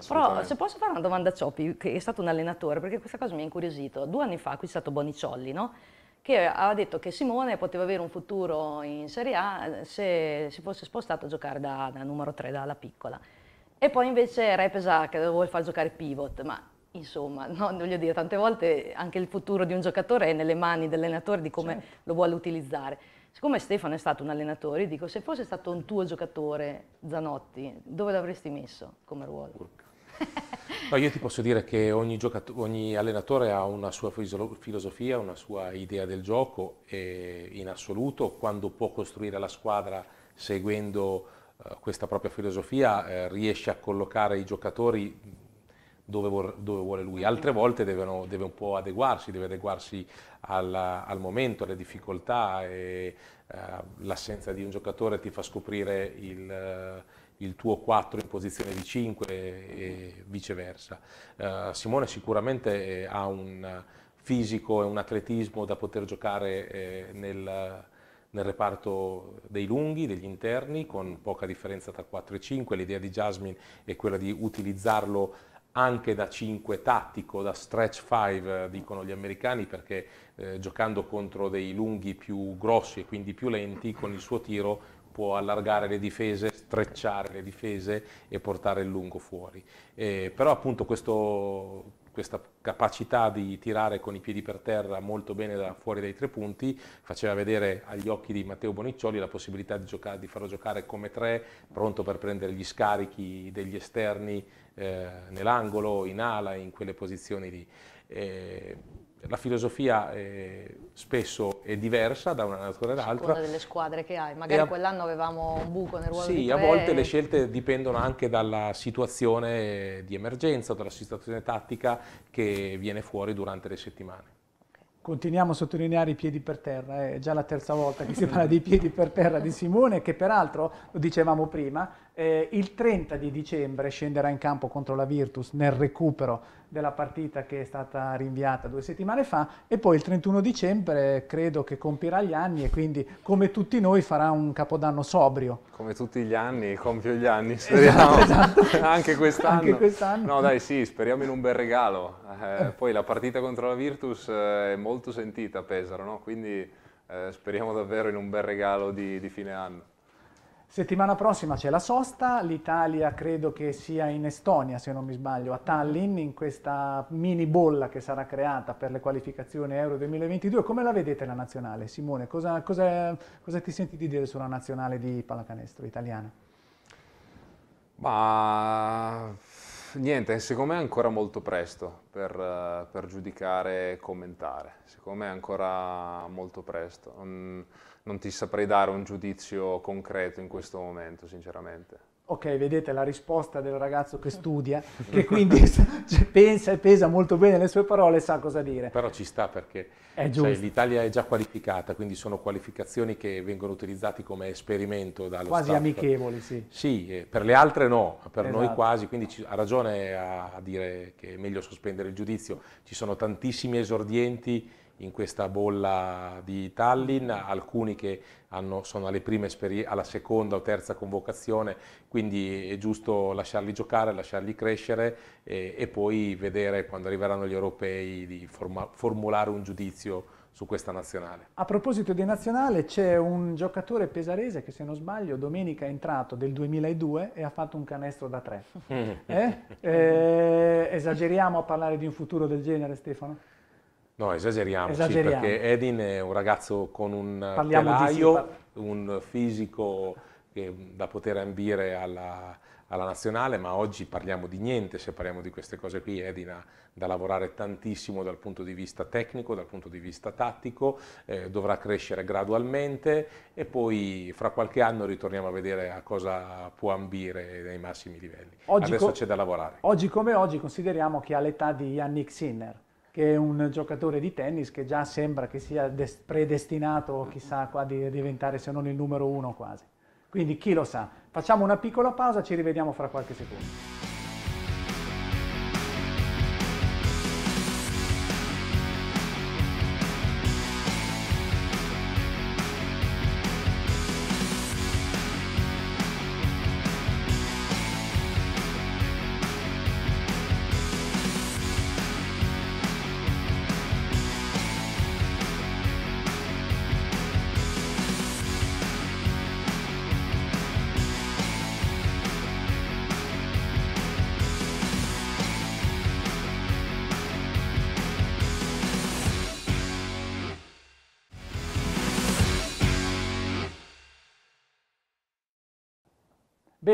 Però se posso fare una domanda a Cioppi, che è stato un allenatore, perché questa cosa mi ha incuriosito. Due anni fa qui è stato Boniciolli, no? che aveva detto che Simone poteva avere un futuro in Serie A se si fosse spostato a giocare da, da numero 3, dalla piccola. E poi invece Repesa che vuole far giocare pivot, ma insomma, no, voglio dire, tante volte anche il futuro di un giocatore è nelle mani dell'allenatore di come certo. lo vuole utilizzare. Siccome Stefano è stato un allenatore, io dico, se fosse stato un tuo giocatore, Zanotti, dove l'avresti messo come ruolo? No, io ti posso dire che ogni, ogni allenatore ha una sua filosofia, una sua idea del gioco e in assoluto quando può costruire la squadra seguendo uh, questa propria filosofia uh, riesce a collocare i giocatori dove, dove vuole lui. Altre volte devono, deve un po' adeguarsi, deve adeguarsi al, al momento, alle difficoltà e uh, l'assenza di un giocatore ti fa scoprire il il tuo 4 in posizione di 5 e viceversa. Uh, Simone sicuramente eh, ha un fisico e un atletismo da poter giocare eh, nel, nel, reparto dei lunghi, degli interni, con poca differenza tra 4 e 5. L'idea di Jasmine è quella di utilizzarlo anche da 5 tattico, da stretch 5 eh, dicono gli americani perché eh, giocando contro dei lunghi più grossi e quindi più lenti con il suo tiro può allargare le difese, strecciare le difese e portare il lungo fuori. Eh, però appunto questo, questa capacità di tirare con i piedi per terra molto bene da fuori dai tre punti faceva vedere agli occhi di Matteo Boniccioli la possibilità di, giocare, di farlo giocare come tre, pronto per prendere gli scarichi degli esterni eh, nell'angolo, in ala, in quelle posizioni lì. Eh, la filosofia eh, spesso è diversa da una natura all'altra. A seconda delle squadre che hai, magari a... quell'anno avevamo un buco nel ruolo sì, di Sì, a volte e... le scelte dipendono anche dalla situazione di emergenza, dalla situazione tattica che viene fuori durante le settimane. Continuiamo a sottolineare i piedi per terra, eh. è già la terza volta che si parla dei piedi per terra di Simone, che peraltro, lo dicevamo prima, eh, il 30 di dicembre scenderà in campo contro la Virtus nel recupero della partita che è stata rinviata due settimane fa e poi il 31 dicembre credo che compirà gli anni e quindi come tutti noi farà un capodanno sobrio. Come tutti gli anni, compio gli anni, esatto, speriamo. Esatto, esatto. Anche quest'anno. Anche quest'anno. No dai sì, speriamo in un bel regalo. Eh, eh. poi la partita contro la Virtus eh, è molto sentita a Pesaro, no? quindi eh, speriamo davvero in un bel regalo di, di fine anno. Settimana prossima c'è la sosta, l'Italia credo che sia in Estonia se non mi sbaglio, a Tallinn, in questa mini bolla che sarà creata per le qualificazioni Euro 2022. Come la vedete la nazionale? Simone, cosa, cosa, cosa ti senti di dire sulla nazionale di pallacanestro italiana? Ma niente, secondo me è ancora molto presto per, per giudicare e commentare, secondo me è ancora molto presto. Mm, non ti saprei dare un giudizio concreto in questo momento, sinceramente. Ok, vedete la risposta del ragazzo che studia, che quindi cioè, pensa e pesa molto bene le sue parole e sa cosa dire. Però ci sta perché è cioè, l'Italia è già qualificata, quindi sono qualificazioni che vengono utilizzate come esperimento dallo Quasi staff. amichevoli, sì. Sì, per le altre no, per esatto. noi quasi, quindi ci, ha ragione a dire che è meglio sospendere il giudizio. Ci sono tantissimi esordienti in questa bolla di Tallinn, alcuni che hanno, sono alla seconda o terza convocazione, quindi è giusto lasciarli giocare, lasciarli crescere e, e poi vedere quando arriveranno gli europei di forma, formulare un giudizio su questa nazionale. A proposito di nazionale, c'è un giocatore pesarese che se non sbaglio domenica è entrato del 2002 e ha fatto un canestro da tre. Mm. eh? Eh, esageriamo a parlare di un futuro del genere, Stefano? No, esageriamo, esageriamo. perché Edin è un ragazzo con un eh, Parliamo telaio, un fisico che, mm, da poter ambire alla, alla nazionale, ma oggi parliamo di niente se parliamo di queste cose qui. Edina da lavorare tantissimo dal punto di vista tecnico, dal punto di vista tattico, eh, dovrà crescere gradualmente e poi fra qualche anno ritorniamo a vedere a cosa può ambire nei massimi livelli. Oggi Adesso c'è da lavorare. Oggi come oggi consideriamo che ha l'età di Yannick Sinner che è un giocatore di tennis che già sembra che sia predestinato chissà qua di diventare se non il numero uno quasi. Quindi chi lo sa. Facciamo una piccola pausa, ci rivediamo fra qualche secondo.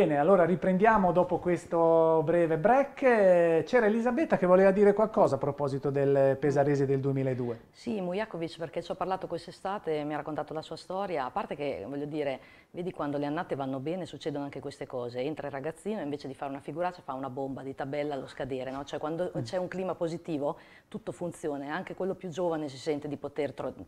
Bene, allora riprendiamo dopo questo breve break. C'era Elisabetta che voleva dire qualcosa a proposito del Pesarese del 2002. Sì, Mujakovic, perché ci ho parlato quest'estate, mi ha raccontato la sua storia. A parte che, voglio dire, vedi quando le annate vanno bene succedono anche queste cose. Entra il ragazzino e invece di fare una figuraccia fa una bomba di tabella allo scadere. No? Cioè quando mm. c'è un clima positivo tutto funziona. Anche quello più giovane si sente di poter trovare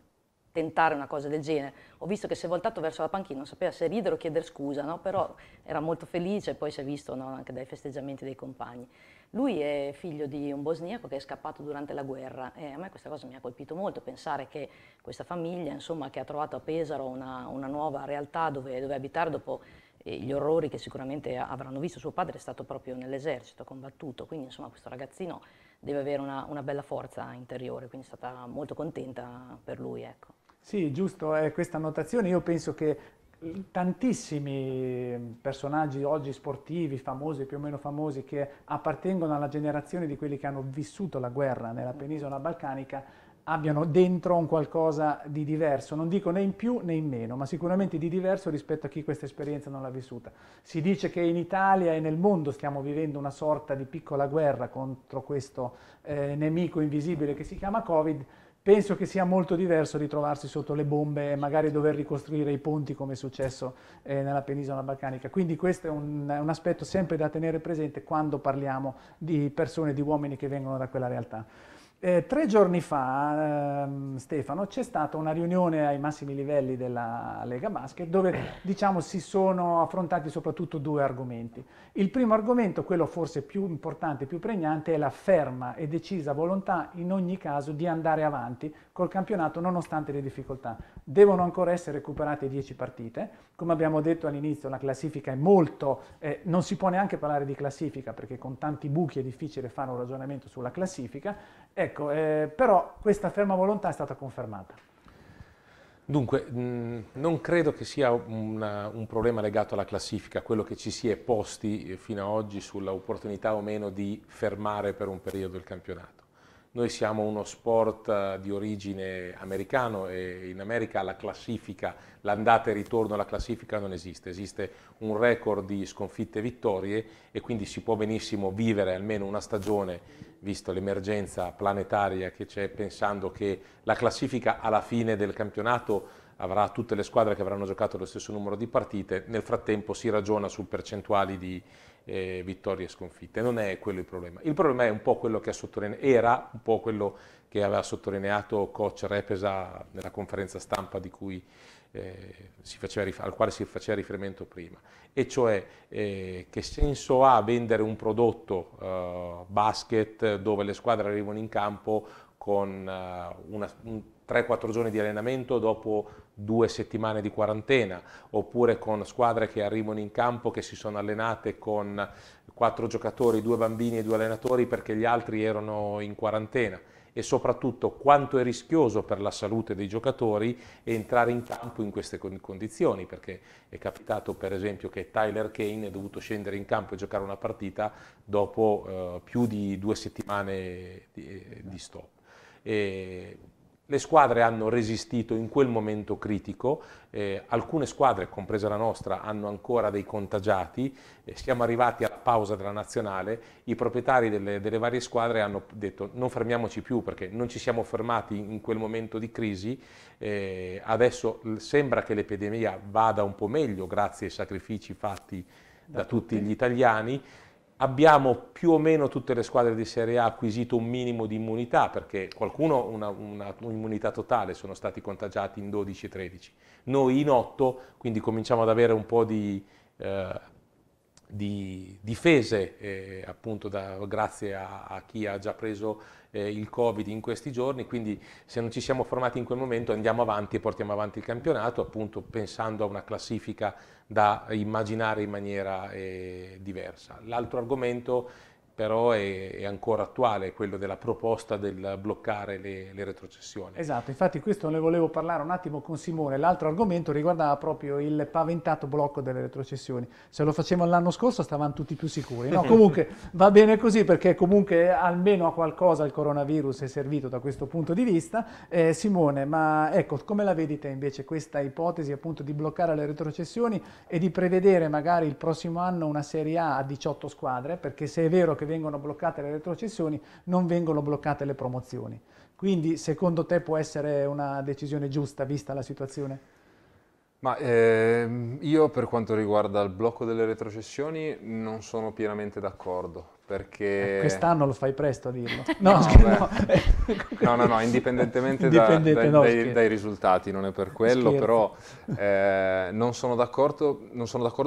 tentare una cosa del genere. Ho visto che si è voltato verso la panchina, non sapeva se ridere o chiedere scusa, no? però era molto felice, e poi si è visto no? anche dai festeggiamenti dei compagni. Lui è figlio di un bosniaco che è scappato durante la guerra e a me questa cosa mi ha colpito molto, pensare che questa famiglia, insomma, che ha trovato a Pesaro una, una nuova realtà dove, dove abitare dopo eh, gli orrori che sicuramente avranno visto. Suo padre è stato proprio nell'esercito, combattuto, quindi insomma questo ragazzino deve avere una, una, bella forza interiore, quindi è stata molto contenta per lui. Ecco. Sì, giusto, è questa annotazione. Io penso che tantissimi personaggi oggi sportivi, famosi, più o meno famosi, che appartengono alla generazione di quelli che hanno vissuto la guerra nella penisola balcanica, abbiano dentro un qualcosa di diverso, non dico né in più né in meno, ma sicuramente di diverso rispetto a chi questa esperienza non l'ha vissuta. Si dice che in Italia e nel mondo stiamo vivendo una sorta di piccola guerra contro questo eh, nemico invisibile che si chiama Covid, penso che sia molto diverso ritrovarsi sotto le bombe e magari dover ricostruire i ponti come è successo eh, nella penisola balcanica. Quindi questo è un, un, aspetto sempre da tenere presente quando parliamo di persone, di uomini che vengono da quella realtà. Eh, tre giorni fa, ehm, Stefano, c'è stata una riunione ai massimi livelli della Lega Basket dove diciamo, si sono affrontati soprattutto due argomenti. Il primo argomento, quello forse più importante, e più pregnante, è la ferma e decisa volontà in ogni caso di andare avanti col campionato nonostante le difficoltà. Devono ancora essere recuperate 10 partite, come abbiamo detto all'inizio la classifica è molto, eh, non si può neanche parlare di classifica perché con tanti buchi è difficile fare un ragionamento sulla classifica, ecco, eh, però questa ferma volontà è stata confermata. Dunque, mh, mm, non credo che sia una, un problema legato alla classifica, quello che ci si è posti eh, fino ad oggi sull'opportunità o meno di fermare per un periodo il campionato. Noi siamo uno sport eh, di origine americano e in America la classifica, l'andata e ritorno alla classifica non esiste, esiste un record di sconfitte e vittorie e quindi si può benissimo vivere almeno una stagione, visto l'emergenza planetaria che c'è, pensando che la classifica alla fine del campionato avrà tutte le squadre che avranno giocato lo stesso numero di partite, nel frattempo si ragiona su percentuali di, eh, vittorie e sconfitte, non è quello il problema. Il problema è un po' quello che ha sottolineato, era un po' quello che aveva sottolineato coach Repesa nella conferenza stampa cui, eh, al quale si faceva riferimento prima, e cioè eh, che senso ha vendere un prodotto eh, basket dove le squadre arrivano in campo con eh, una, 3-4 giorni di allenamento dopo due settimane di quarantena, oppure con squadre che arrivano in campo che si sono allenate con quattro giocatori, due bambini e due allenatori perché gli altri erano in quarantena e soprattutto quanto è rischioso per la salute dei giocatori entrare in campo in queste condizioni, perché è capitato per esempio che Tyler Kane è dovuto scendere in campo e giocare una partita dopo eh, più di due settimane di, eh, di stop. E le squadre hanno resistito in quel momento critico, eh, alcune squadre, compresa la nostra, hanno ancora dei contagiati, eh, siamo arrivati alla pausa della nazionale, i proprietari delle, delle, varie squadre hanno detto non fermiamoci più perché non ci siamo fermati in quel momento di crisi, eh, adesso sembra che l'epidemia vada un po' meglio grazie ai sacrifici fatti da, da tutti gli italiani. Abbiamo più o meno tutte le squadre di Serie A acquisito un minimo di immunità, perché qualcuno ha un'immunità totale, sono stati contagiati in 12 13, noi in 8, quindi cominciamo ad avere un po' di, eh, di difese, eh, appunto da, grazie a, a chi ha già preso eh, il Covid in questi giorni, quindi se non ci siamo formati in quel momento andiamo avanti e portiamo avanti il campionato, appunto pensando a una classifica da immaginare in maniera eh, diversa. L'altro argomento però è, è, ancora attuale quello della proposta del bloccare le, le, retrocessioni. Esatto, infatti questo ne volevo parlare un attimo con Simone, l'altro argomento riguardava proprio il paventato blocco delle retrocessioni, se lo facevamo l'anno scorso stavamo tutti più sicuri, no? comunque va bene così perché comunque almeno a qualcosa il coronavirus è servito da questo punto di vista. Eh, Simone, ma ecco, come la vedete invece questa ipotesi appunto di bloccare le retrocessioni e di prevedere magari il prossimo anno una Serie A a 18 squadre, perché se è vero che che vengono bloccate le retrocessioni, non vengono bloccate le promozioni. Quindi secondo te può essere una decisione giusta vista la situazione? Ma ehm, io per quanto riguarda il blocco delle retrocessioni non sono pienamente d'accordo perché... Eh, quest'anno lo fai presto a dirlo. No, no, no, no, no, indipendentemente da, da, no, dai, dai, risultati, non è per quello, scherzo. però eh, non sono d'accordo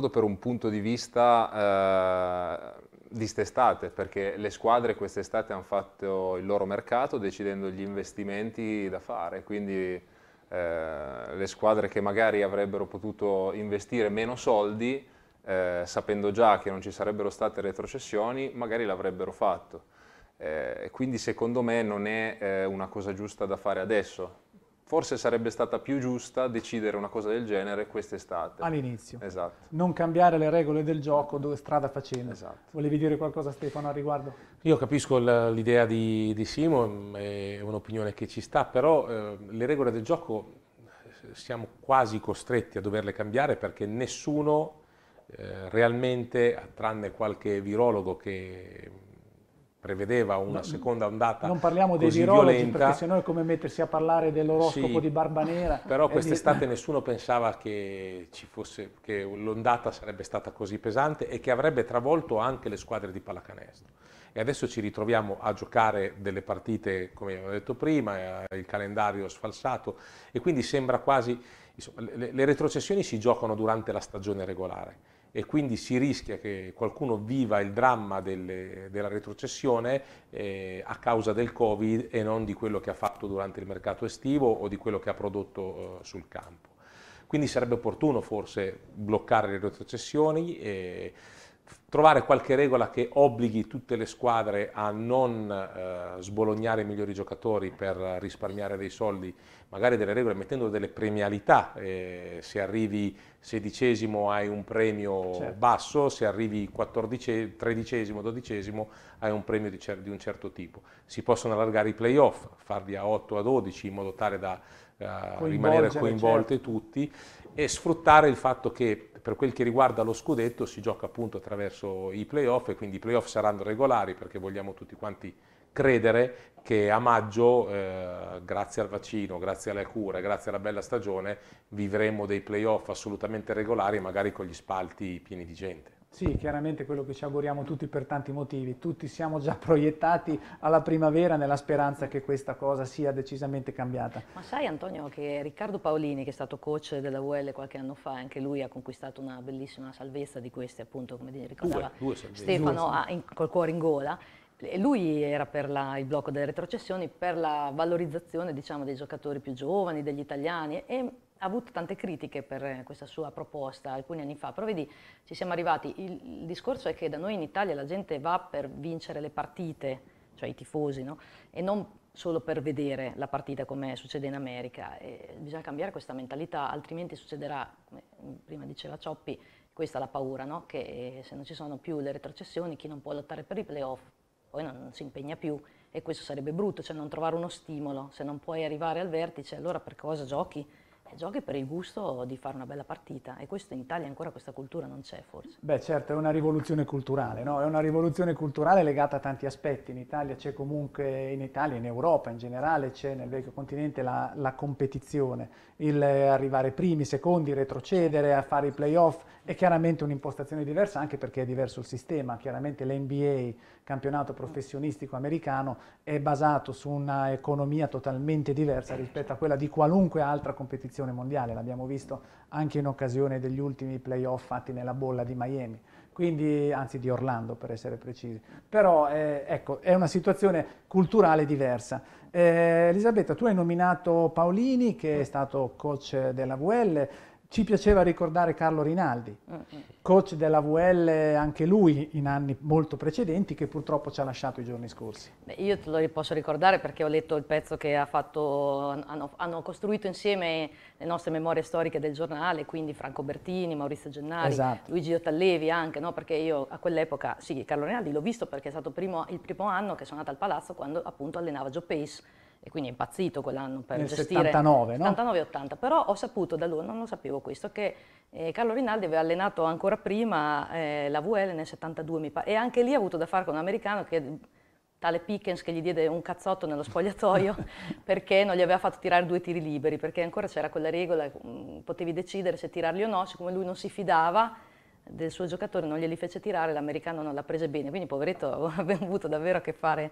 per un punto di vista... Eh, di st'estate, perché le squadre quest'estate hanno fatto il loro mercato decidendo gli investimenti da fare, quindi eh, le squadre che magari avrebbero potuto investire meno soldi, eh, sapendo già che non ci sarebbero state retrocessioni, magari l'avrebbero fatto. Eh, quindi secondo me non è eh, una cosa giusta da fare adesso, Forse sarebbe stata più giusta decidere una cosa del genere quest'estate. All'inizio. Esatto. Non cambiare le regole del gioco dove strada facendo. Esatto. Volevi dire qualcosa Stefano al riguardo? Io capisco l'idea di, di, Simo, è un'opinione che ci sta, però eh, le regole del gioco eh, siamo quasi costretti a doverle cambiare perché nessuno eh, realmente, tranne qualche virologo che prevedeva una no, seconda ondata Non parliamo dei virologi violenta. perché sennò è come mettersi a parlare dell'oroscopo sì, di Barbanera. Però quest'estate di... nessuno pensava che, che l'ondata sarebbe stata così pesante e che avrebbe travolto anche le squadre di pallacanestro. E adesso ci ritroviamo a giocare delle partite, come abbiamo detto prima, eh, il calendario sfalsato e quindi sembra quasi... Insomma, le, le retrocessioni si giocano durante la stagione regolare e quindi si rischia che qualcuno viva il dramma delle, della retrocessione eh, a causa del Covid e non di quello che ha fatto durante il mercato estivo o di quello che ha prodotto eh, sul campo. Quindi sarebbe opportuno forse bloccare le retrocessioni. E, trovare qualche regola che obblighi tutte le squadre a non eh, sbolognare i migliori giocatori per risparmiare dei soldi, magari delle regole mettendo delle premialità, eh, se arrivi sedicesimo hai un premio certo. basso, se arrivi tredicesimo, dodicesimo hai un premio di, di, un certo tipo. Si possono allargare i playoff, farli a 8 a 12 in modo tale da eh, rimanere coinvolti certo. tutti e sfruttare il fatto che per quel che riguarda lo scudetto si gioca appunto attraverso i playoff e quindi i playoff saranno regolari perché vogliamo tutti quanti credere che a maggio, eh, grazie al vaccino, grazie alle cure, grazie alla bella stagione, vivremo dei playoff assolutamente regolari magari con gli spalti pieni di gente. Sì, chiaramente quello che ci auguriamo tutti per tanti motivi. Tutti siamo già proiettati alla primavera nella speranza che questa cosa sia decisamente cambiata. Ma sai Antonio che Riccardo Paolini, che è stato coach della UL qualche anno fa, anche lui ha conquistato una bellissima salvezza di queste, appunto, come ricordava due, due Stefano, due, in, col cuore in gola. lui era per la, il blocco delle retrocessioni, per la valorizzazione diciamo, dei giocatori più giovani, degli italiani e ha avuto tante critiche per eh, questa sua proposta alcuni anni fa, però vedi, ci siamo arrivati. Il, il discorso è che da noi in Italia la gente va per vincere le partite, cioè i tifosi, no? e non solo per vedere la partita come succede in America. E bisogna cambiare questa mentalità, altrimenti succederà, come prima diceva Cioppi, questa è la paura, no? che eh, se non ci sono più le retrocessioni, chi non può lottare per i playoff poi non, non si impegna più e questo sarebbe brutto, cioè non trovare uno stimolo, se non puoi arrivare al vertice allora per cosa giochi? giochi per il gusto di fare una bella partita e questo in Italia ancora questa cultura non c'è forse. Beh certo, è una rivoluzione culturale, no? è una rivoluzione culturale legata a tanti aspetti, in Italia c'è comunque, in Italia, in Europa in generale, c'è nel vecchio continente la, la competizione, il eh, arrivare primi, secondi, retrocedere, a fare i playoff, è chiaramente un'impostazione diversa anche perché è diverso il sistema, chiaramente l'NBA campionato professionistico americano è basato su un'economia totalmente diversa eh, rispetto a certo. quella di qualunque altra competizione mondiale, l'abbiamo visto anche in occasione degli ultimi playoff fatti nella bolla di Miami quindi anzi di Orlando per essere precisi. Però eh, ecco, è una situazione culturale diversa. Eh, Elisabetta, tu hai nominato Paolini che è mm. stato coach della VL, ci piaceva ricordare Carlo Rinaldi, eh, eh. coach della VL anche lui in anni molto precedenti che purtroppo ci ha lasciato i giorni scorsi. Beh, io te lo posso ricordare perché ho letto il pezzo che ha fatto, hanno, hanno, costruito insieme le nostre memorie storiche del giornale, quindi Franco Bertini, Maurizio Gennari, esatto. Luigi Ottallevi anche, no? perché io a quell'epoca, sì, Carlo Rinaldi l'ho visto perché è stato primo, il primo anno che sono andata al palazzo quando appunto allenava Joe Pace e quindi è impazzito quell'anno per Nel gestire 79, no? 79-80, però ho saputo da lui, non lo sapevo questo, che eh, Carlo Rinaldi aveva allenato ancora prima eh, la VL nel 72 mi pare, e anche lì ha avuto da fare con un americano che tale Pickens che gli diede un cazzotto nello spogliatoio perché non gli aveva fatto tirare due tiri liberi, perché ancora c'era quella regola, mm, potevi decidere se tirarli o no, siccome lui non si fidava del suo giocatore, non glieli fece tirare, l'americano non l'ha prese bene, quindi poveretto abbiamo avuto davvero a che fare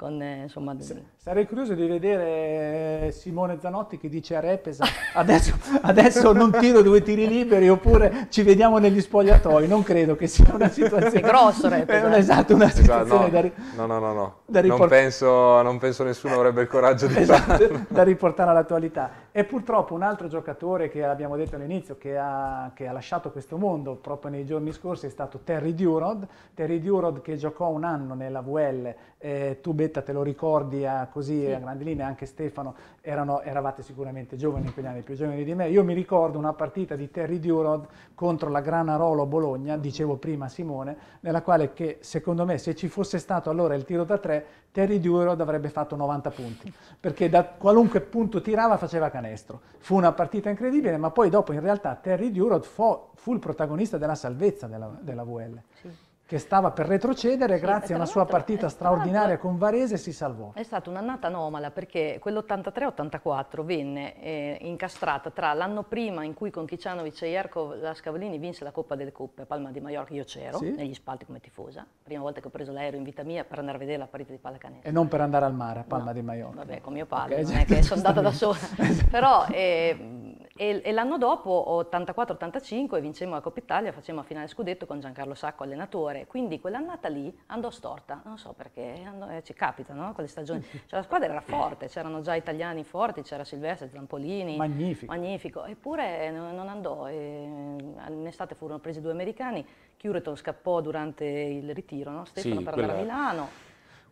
con, eh, insomma... Sarei curioso di vedere eh, Simone Zanotti che dice a Repesa adesso, adesso, non tiro due tiri liberi oppure ci vediamo negli spogliatoi, non credo che sia una situazione... È grosso Repesa. È esatto, una situazione no, da, ri... no, no, no, no. da riportare... Non penso, non penso nessuno avrebbe il coraggio di esatto, farlo. da riportare all'attualità. E purtroppo un altro giocatore che abbiamo detto all'inizio, che ha, che ha, lasciato questo mondo proprio nei giorni scorsi, è stato Terry Durod. Terry Durod che giocò un anno nella VL, eh, tu Betta te lo ricordi a, così sì. a grandi linee, anche Stefano, erano, eravate sicuramente giovani in quegli anni, più giovani di me. Io mi ricordo una partita di Terry Durod contro la Granarolo Bologna, dicevo prima Simone, nella quale che secondo me se ci fosse stato allora il tiro da tre, Terry Durod avrebbe fatto 90 punti, perché da qualunque punto tirava faceva canestro. Fu una partita incredibile, ma poi dopo in realtà Terry Durod fu, fu, il protagonista della salvezza della, della VL. Sì che stava per retrocedere, sì, grazie a una sua partita straordinaria con Varese si salvò. È stata un'annata anomala perché quell'83-84 venne eh, incastrata tra l'anno prima in cui con Kicianovic e Jerko la Scavolini vinse la Coppa delle Coppe a Palma di Mallorca, io c'ero sì. negli spalti come tifosa, prima volta che ho preso l'aereo in vita mia per andare a vedere la partita di pallacanestro. E non per andare al mare a Palma no, di Mallorca. Vabbè, con mio padre, okay, non è che sono andata da sola. Esatto. Però eh, e, l'anno dopo, 84-85, vincemmo la Coppa Italia, facemmo a finale scudetto con Giancarlo Sacco allenatore sempre. Quindi quell'annata lì andò storta, non so perché, andò, eh, ci capita, no? Con le stagioni. Cioè, la squadra era forte, c'erano già italiani forti, c'era Silvestri, Zampolini. Magnifico. Magnifico. Eppure eh, non, non andò. E, eh, in estate furono presi due americani, Cureton scappò durante il ritiro, no? Stefano, sì, per andare quella... a Milano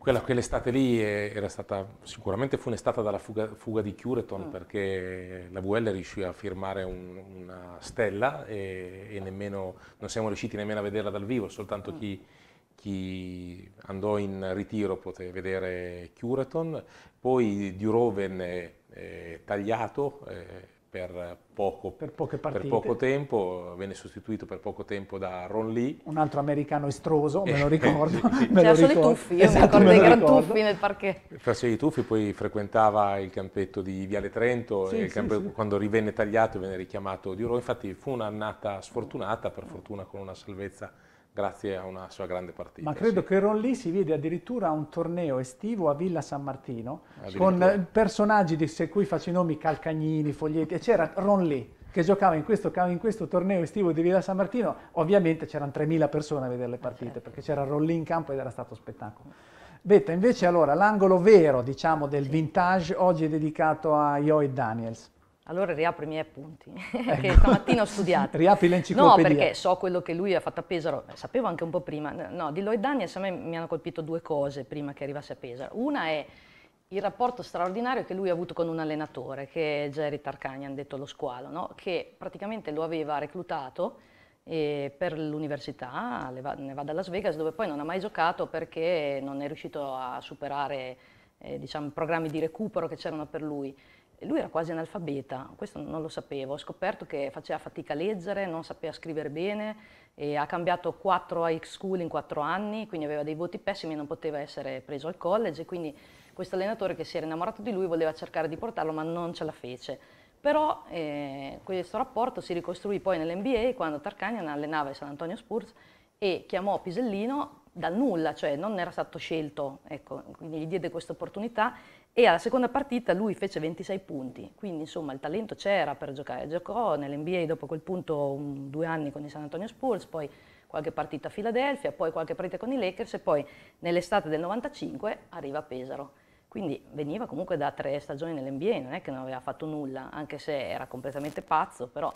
quella, quell'estate lì eh, era stata sicuramente funestata dalla fuga, fuga di Cureton mm. perché la VL riuscì a firmare un, una stella e, e nemmeno, non siamo riusciti nemmeno a vederla dal vivo, soltanto mm. chi, chi andò in ritiro poté vedere Cureton, poi Duroven eh, tagliato, eh, per poco, per, per poco tempo, venne sostituito per poco tempo da Ron Lee. Un altro americano estroso, me lo ricordo. sì, sì. Me solo i tuffi, io esatto, mi ricordo dei gran tuffi nel parquet. Faceva i tuffi, poi frequentava il campetto di Viale Trento sì, e campetto, quando rivenne tagliato venne richiamato di Oro. Infatti fu un'annata sfortunata, per fortuna con una salvezza grazie a una sua grande partita. Ma credo sì. che Ron Lee si vede addirittura a un torneo estivo a Villa San Martino con personaggi di cui faccio i nomi Calcagnini, Foglietti, e c'era Ron Lee che giocava in questo, in questo, torneo estivo di Villa San Martino, ovviamente c'erano 3.000 persone a vedere le partite certo. perché c'era Ron Lee in campo ed era stato spettacolo. Betta, invece allora l'angolo vero diciamo, del vintage oggi è dedicato a Joy Daniels. Allora riapro i miei appunti, ecco. che stamattina ho studiato. Riapri l'enciclopedia. No, perché so quello che lui ha fatto a Pesaro, sapevo anche un po' prima. No, di Lloyd Daniels a me mi hanno colpito due cose prima che arrivasse a Pesaro. Una è il rapporto straordinario che lui ha avuto con un allenatore, che è Jerry Tarkanian, detto lo squalo, no? che praticamente lo aveva reclutato eh, per l'università, ne va da Las Vegas, dove poi non ha mai giocato perché non è riuscito a superare eh, diciamo, i programmi di recupero che c'erano per lui lui era quasi analfabeta, questo non lo sapevo, ho scoperto che faceva fatica a leggere, non sapeva scrivere bene, ha cambiato 4 high school in 4 anni, quindi aveva dei voti pessimi e non poteva essere preso al college, quindi questo allenatore che si era innamorato di lui voleva cercare di portarlo ma non ce la fece. Però eh, questo rapporto si ricostruì poi nell'NBA quando Tarkanian allenava il San Antonio Spurs e chiamò Pisellino dal nulla, cioè non era stato scelto, ecco, quindi gli diede questa opportunità e alla seconda partita lui fece 26 punti, quindi insomma il talento c'era per giocare, giocò nell'NBA dopo quel punto un, due anni con i San Antonio Spurs, poi qualche partita a Filadelfia, poi qualche partita con i Lakers e poi nell'estate del 95 arriva a Pesaro. Quindi veniva comunque da tre stagioni nell'NBA, non è che non aveva fatto nulla, anche se era completamente pazzo, però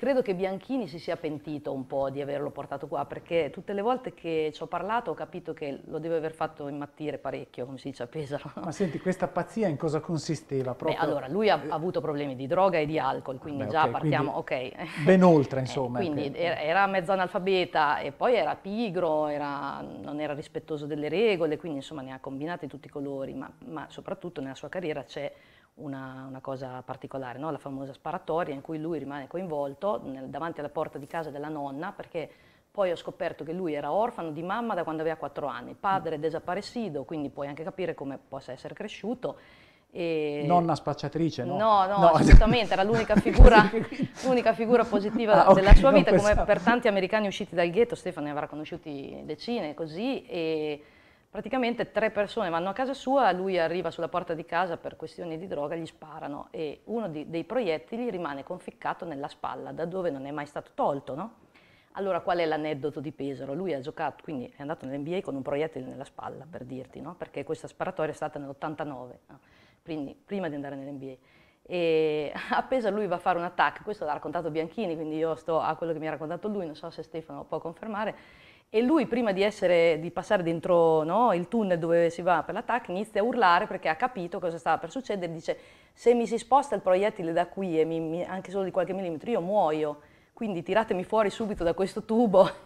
Credo che Bianchini si sia pentito un po' di averlo portato qua, perché tutte le volte che ci ho parlato ho capito che lo deve aver fatto immattire parecchio, come si dice a Pesaro. Ma senti, questa pazzia in cosa consisteva? Proprio... Beh, allora, lui ha eh, avuto problemi di droga e di alcol, eh, quindi Beh, già partiamo, quindi ok. Ben oltre, eh, insomma. quindi okay. era mezzo analfabeta e poi era pigro, era, non era rispettoso delle regole, quindi insomma ne ha combinate tutti i colori, ma, ma soprattutto nella sua carriera c'è una, una cosa particolare, no? la famosa sparatoria in cui lui rimane coinvolto nel, davanti alla porta di casa della nonna perché poi ho scoperto che lui era orfano di mamma da quando aveva 4 anni, padre mm. desaparecido, quindi puoi anche capire come possa essere cresciuto. E... Nonna spacciatrice, no? No, no, no. assolutamente, era l'unica figura, l'unica figura positiva ah, della sua vita, come per tanti americani usciti dal ghetto, Stefano ne avrà conosciuti decine così, e praticamente tre persone vanno a casa sua, lui arriva sulla porta di casa per questioni di droga, gli sparano e uno di, dei proiettili rimane conficcato nella spalla, da dove non è mai stato tolto, no? Allora qual è l'aneddoto di Pesaro? Lui ha giocato, quindi è andato nell'NBA con un proiettile nella spalla, per dirti, no? Perché questa sparatoria è stata nell'89, no? quindi prima di andare nell'NBA. E a Pesaro lui va a fare un attacco, questo l'ha raccontato Bianchini, quindi io sto a quello che mi ha raccontato lui, non so se Stefano può confermare, e lui prima di, essere, di passare dentro no, il tunnel dove si va per l'attacco inizia a urlare perché ha capito cosa stava per succedere. Dice se mi si sposta il proiettile da qui e mi, mi, anche solo di qualche millimetro io muoio. Quindi tiratemi fuori subito da questo tubo.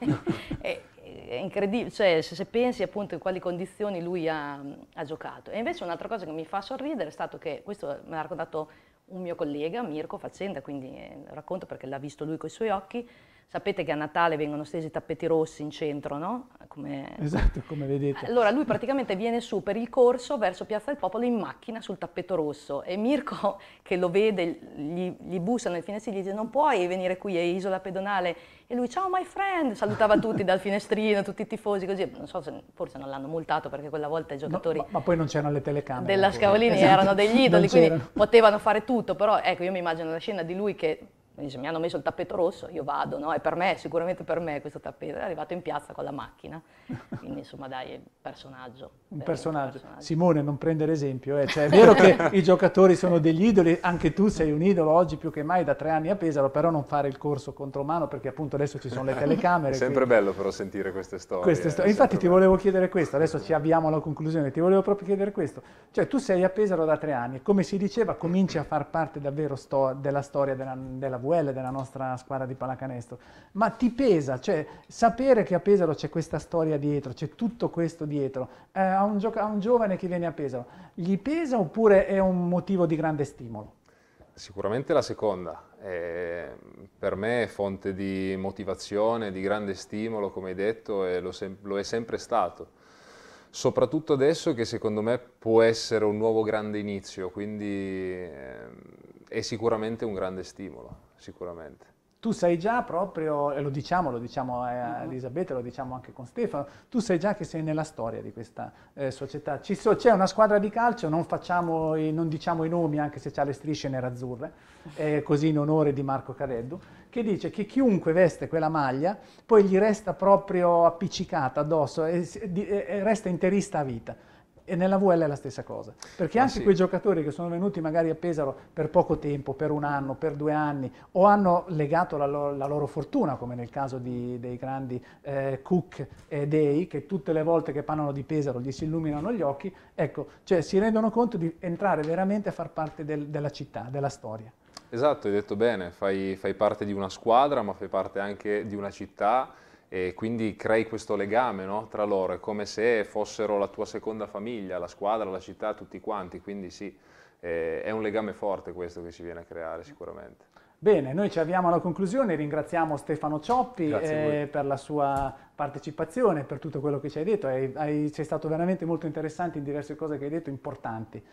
è, è, incredibile, cioè, se, se, pensi appunto in quali condizioni lui ha, ha giocato. E invece un'altra cosa che mi fa sorridere è stato che, questo me l'ha raccontato un mio collega, Mirko Faccenda, quindi eh, racconto perché l'ha visto lui con i suoi occhi, Sapete che a Natale vengono stesi i tappeti rossi in centro, no? Come... Esatto, come vedete. Allora lui praticamente viene su per il corso verso Piazza del Popolo in macchina sul tappeto rosso e Mirko che lo vede gli, gli bussa nel finestrino e gli dice non puoi venire qui, è isola pedonale e lui ciao my friend, salutava tutti dal finestrino, tutti i tifosi così, non so se forse non l'hanno multato perché quella volta i giocatori... No, ma, ma, poi non c'erano le telecamere. Della Scavolini esatto. erano degli idoli, quindi potevano fare tutto, però ecco io mi immagino la scena di lui che quindi se mi hanno messo il tappeto rosso io vado, no? È per me, sicuramente per me questo tappeto. È arrivato in piazza con la macchina, quindi insomma dai, è un personaggio. Un personaggio. personaggio. Simone, non prendere esempio, eh. cioè, è vero che i giocatori sono degli idoli, anche tu sei un idolo oggi più che mai da tre anni a Pesaro, però non fare il corso contro mano perché appunto adesso ci sono le telecamere. È sempre quindi... bello però sentire queste storie. Queste sto... Eh, infatti ti bello. volevo chiedere questo, adesso ci avviamo alla conclusione, ti volevo proprio chiedere questo. Cioè tu sei a Pesaro da tre anni, come si diceva cominci a far parte davvero sto... della storia della, della VL della nostra squadra di pallacanestro, ma ti pesa, cioè sapere che a Pesaro c'è questa storia dietro, c'è tutto questo dietro, eh, a, un a un giovane che viene a Pesaro, gli pesa oppure è un motivo di grande stimolo? Sicuramente la seconda, eh, per me è fonte di motivazione, di grande stimolo, come hai detto, e lo, sem lo è sempre stato. Soprattutto adesso che secondo me può essere un nuovo grande inizio, quindi ehm, è sicuramente un grande stimolo sicuramente. Tu sai già proprio, e lo diciamo, lo diciamo a mm-hmm. Elisabetta, lo diciamo anche con Stefano, tu sai già che sei nella storia di questa eh, società. So, c'è una squadra di calcio, non, i, non, diciamo i nomi anche se c'ha le strisce nerazzurre, eh, così in onore di Marco Careddu, che dice che chiunque veste quella maglia poi gli resta proprio appiccicata addosso e, e, e resta interista a vita. E nella VL è la stessa cosa, perché Ma anche sì. quei giocatori che sono venuti magari a Pesaro per poco tempo, per un anno, per due anni, o hanno legato la loro, la loro fortuna, come nel caso di, dei grandi eh, Cook e Dei, che tutte le volte che parlano di Pesaro gli si illuminano gli occhi, ecco, cioè si rendono conto di entrare veramente a far parte del, della città, della storia. Esatto, hai detto bene, fai, fai parte di una squadra, ma fai parte anche di una città e quindi crei questo legame no, tra loro, è come se fossero la tua seconda famiglia, la squadra, la città, tutti quanti, quindi sì, eh, è un legame forte questo che si viene a creare sicuramente. Bene, noi ci avviamo alla conclusione, ringraziamo Stefano Cioppi eh, per la sua partecipazione, per tutto quello che ci hai detto, hai, sei stato veramente molto interessante in diverse cose che hai detto, importanti.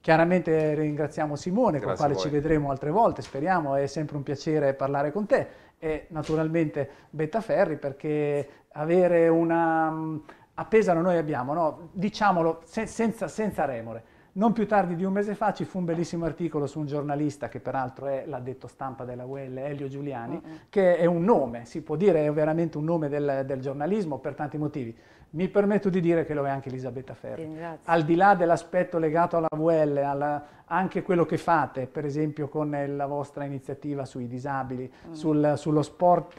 Chiaramente ringraziamo Simone, Grazie con il quale ci vedremo altre volte, speriamo, è sempre un piacere parlare con te e naturalmente Betaferri perché avere una... A Pesaro noi abbiamo, no? diciamolo se, senza, senza remore, non più tardi di un mese fa ci fu un bellissimo articolo su un giornalista che peraltro è l'addetto stampa della UL, Elio Giuliani, uh -uh. che è un nome, si può dire, è veramente un nome del, del giornalismo per tanti motivi. Mi permetto di dire che lo è anche Elisabetta Ferri. Al di là dell'aspetto legato alla VL, alla, anche quello che fate, per esempio con la vostra iniziativa sui disabili, mm. sul, sullo sport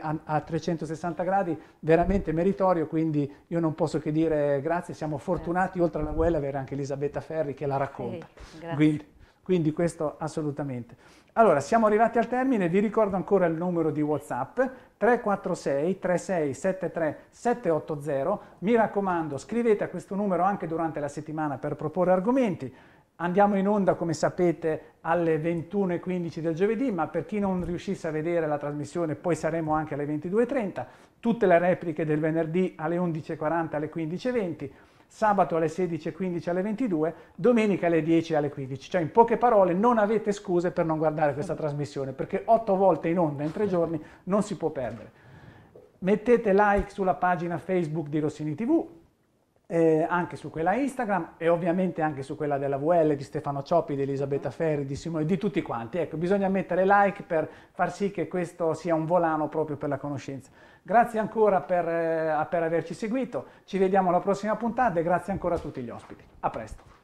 a, a, 360 gradi, veramente meritorio, quindi io non posso che dire grazie, siamo fortunati eh. oltre alla VL avere anche Elisabetta Ferri che la racconta. Sì, quindi, quindi questo assolutamente. Allora, siamo arrivati al termine, vi ricordo ancora il numero di WhatsApp 346 3673 780. Mi raccomando, scrivete a questo numero anche durante la settimana per proporre argomenti. Andiamo in onda, come sapete, alle 21.15 del giovedì, ma per chi non riuscisse a vedere la trasmissione, poi saremo anche alle 22.30. Tutte le repliche del venerdì alle 11.40 alle 15.20 sabato alle 16.15 alle 22, domenica alle 10 alle 15. Cioè in poche parole non avete scuse per non guardare questa trasmissione, perché otto volte in onda in tre giorni non si può perdere. Mettete like sulla pagina Facebook di Rossini TV, eh, anche su quella Instagram e ovviamente anche su quella della VL di Stefano Cioppi, di Elisabetta Ferri, di Simone, di tutti quanti. Ecco, bisogna mettere like per far sì che questo sia un volano proprio per la conoscenza. Grazie ancora per, eh, per averci seguito, ci vediamo alla prossima puntata e grazie ancora a tutti gli ospiti. A presto.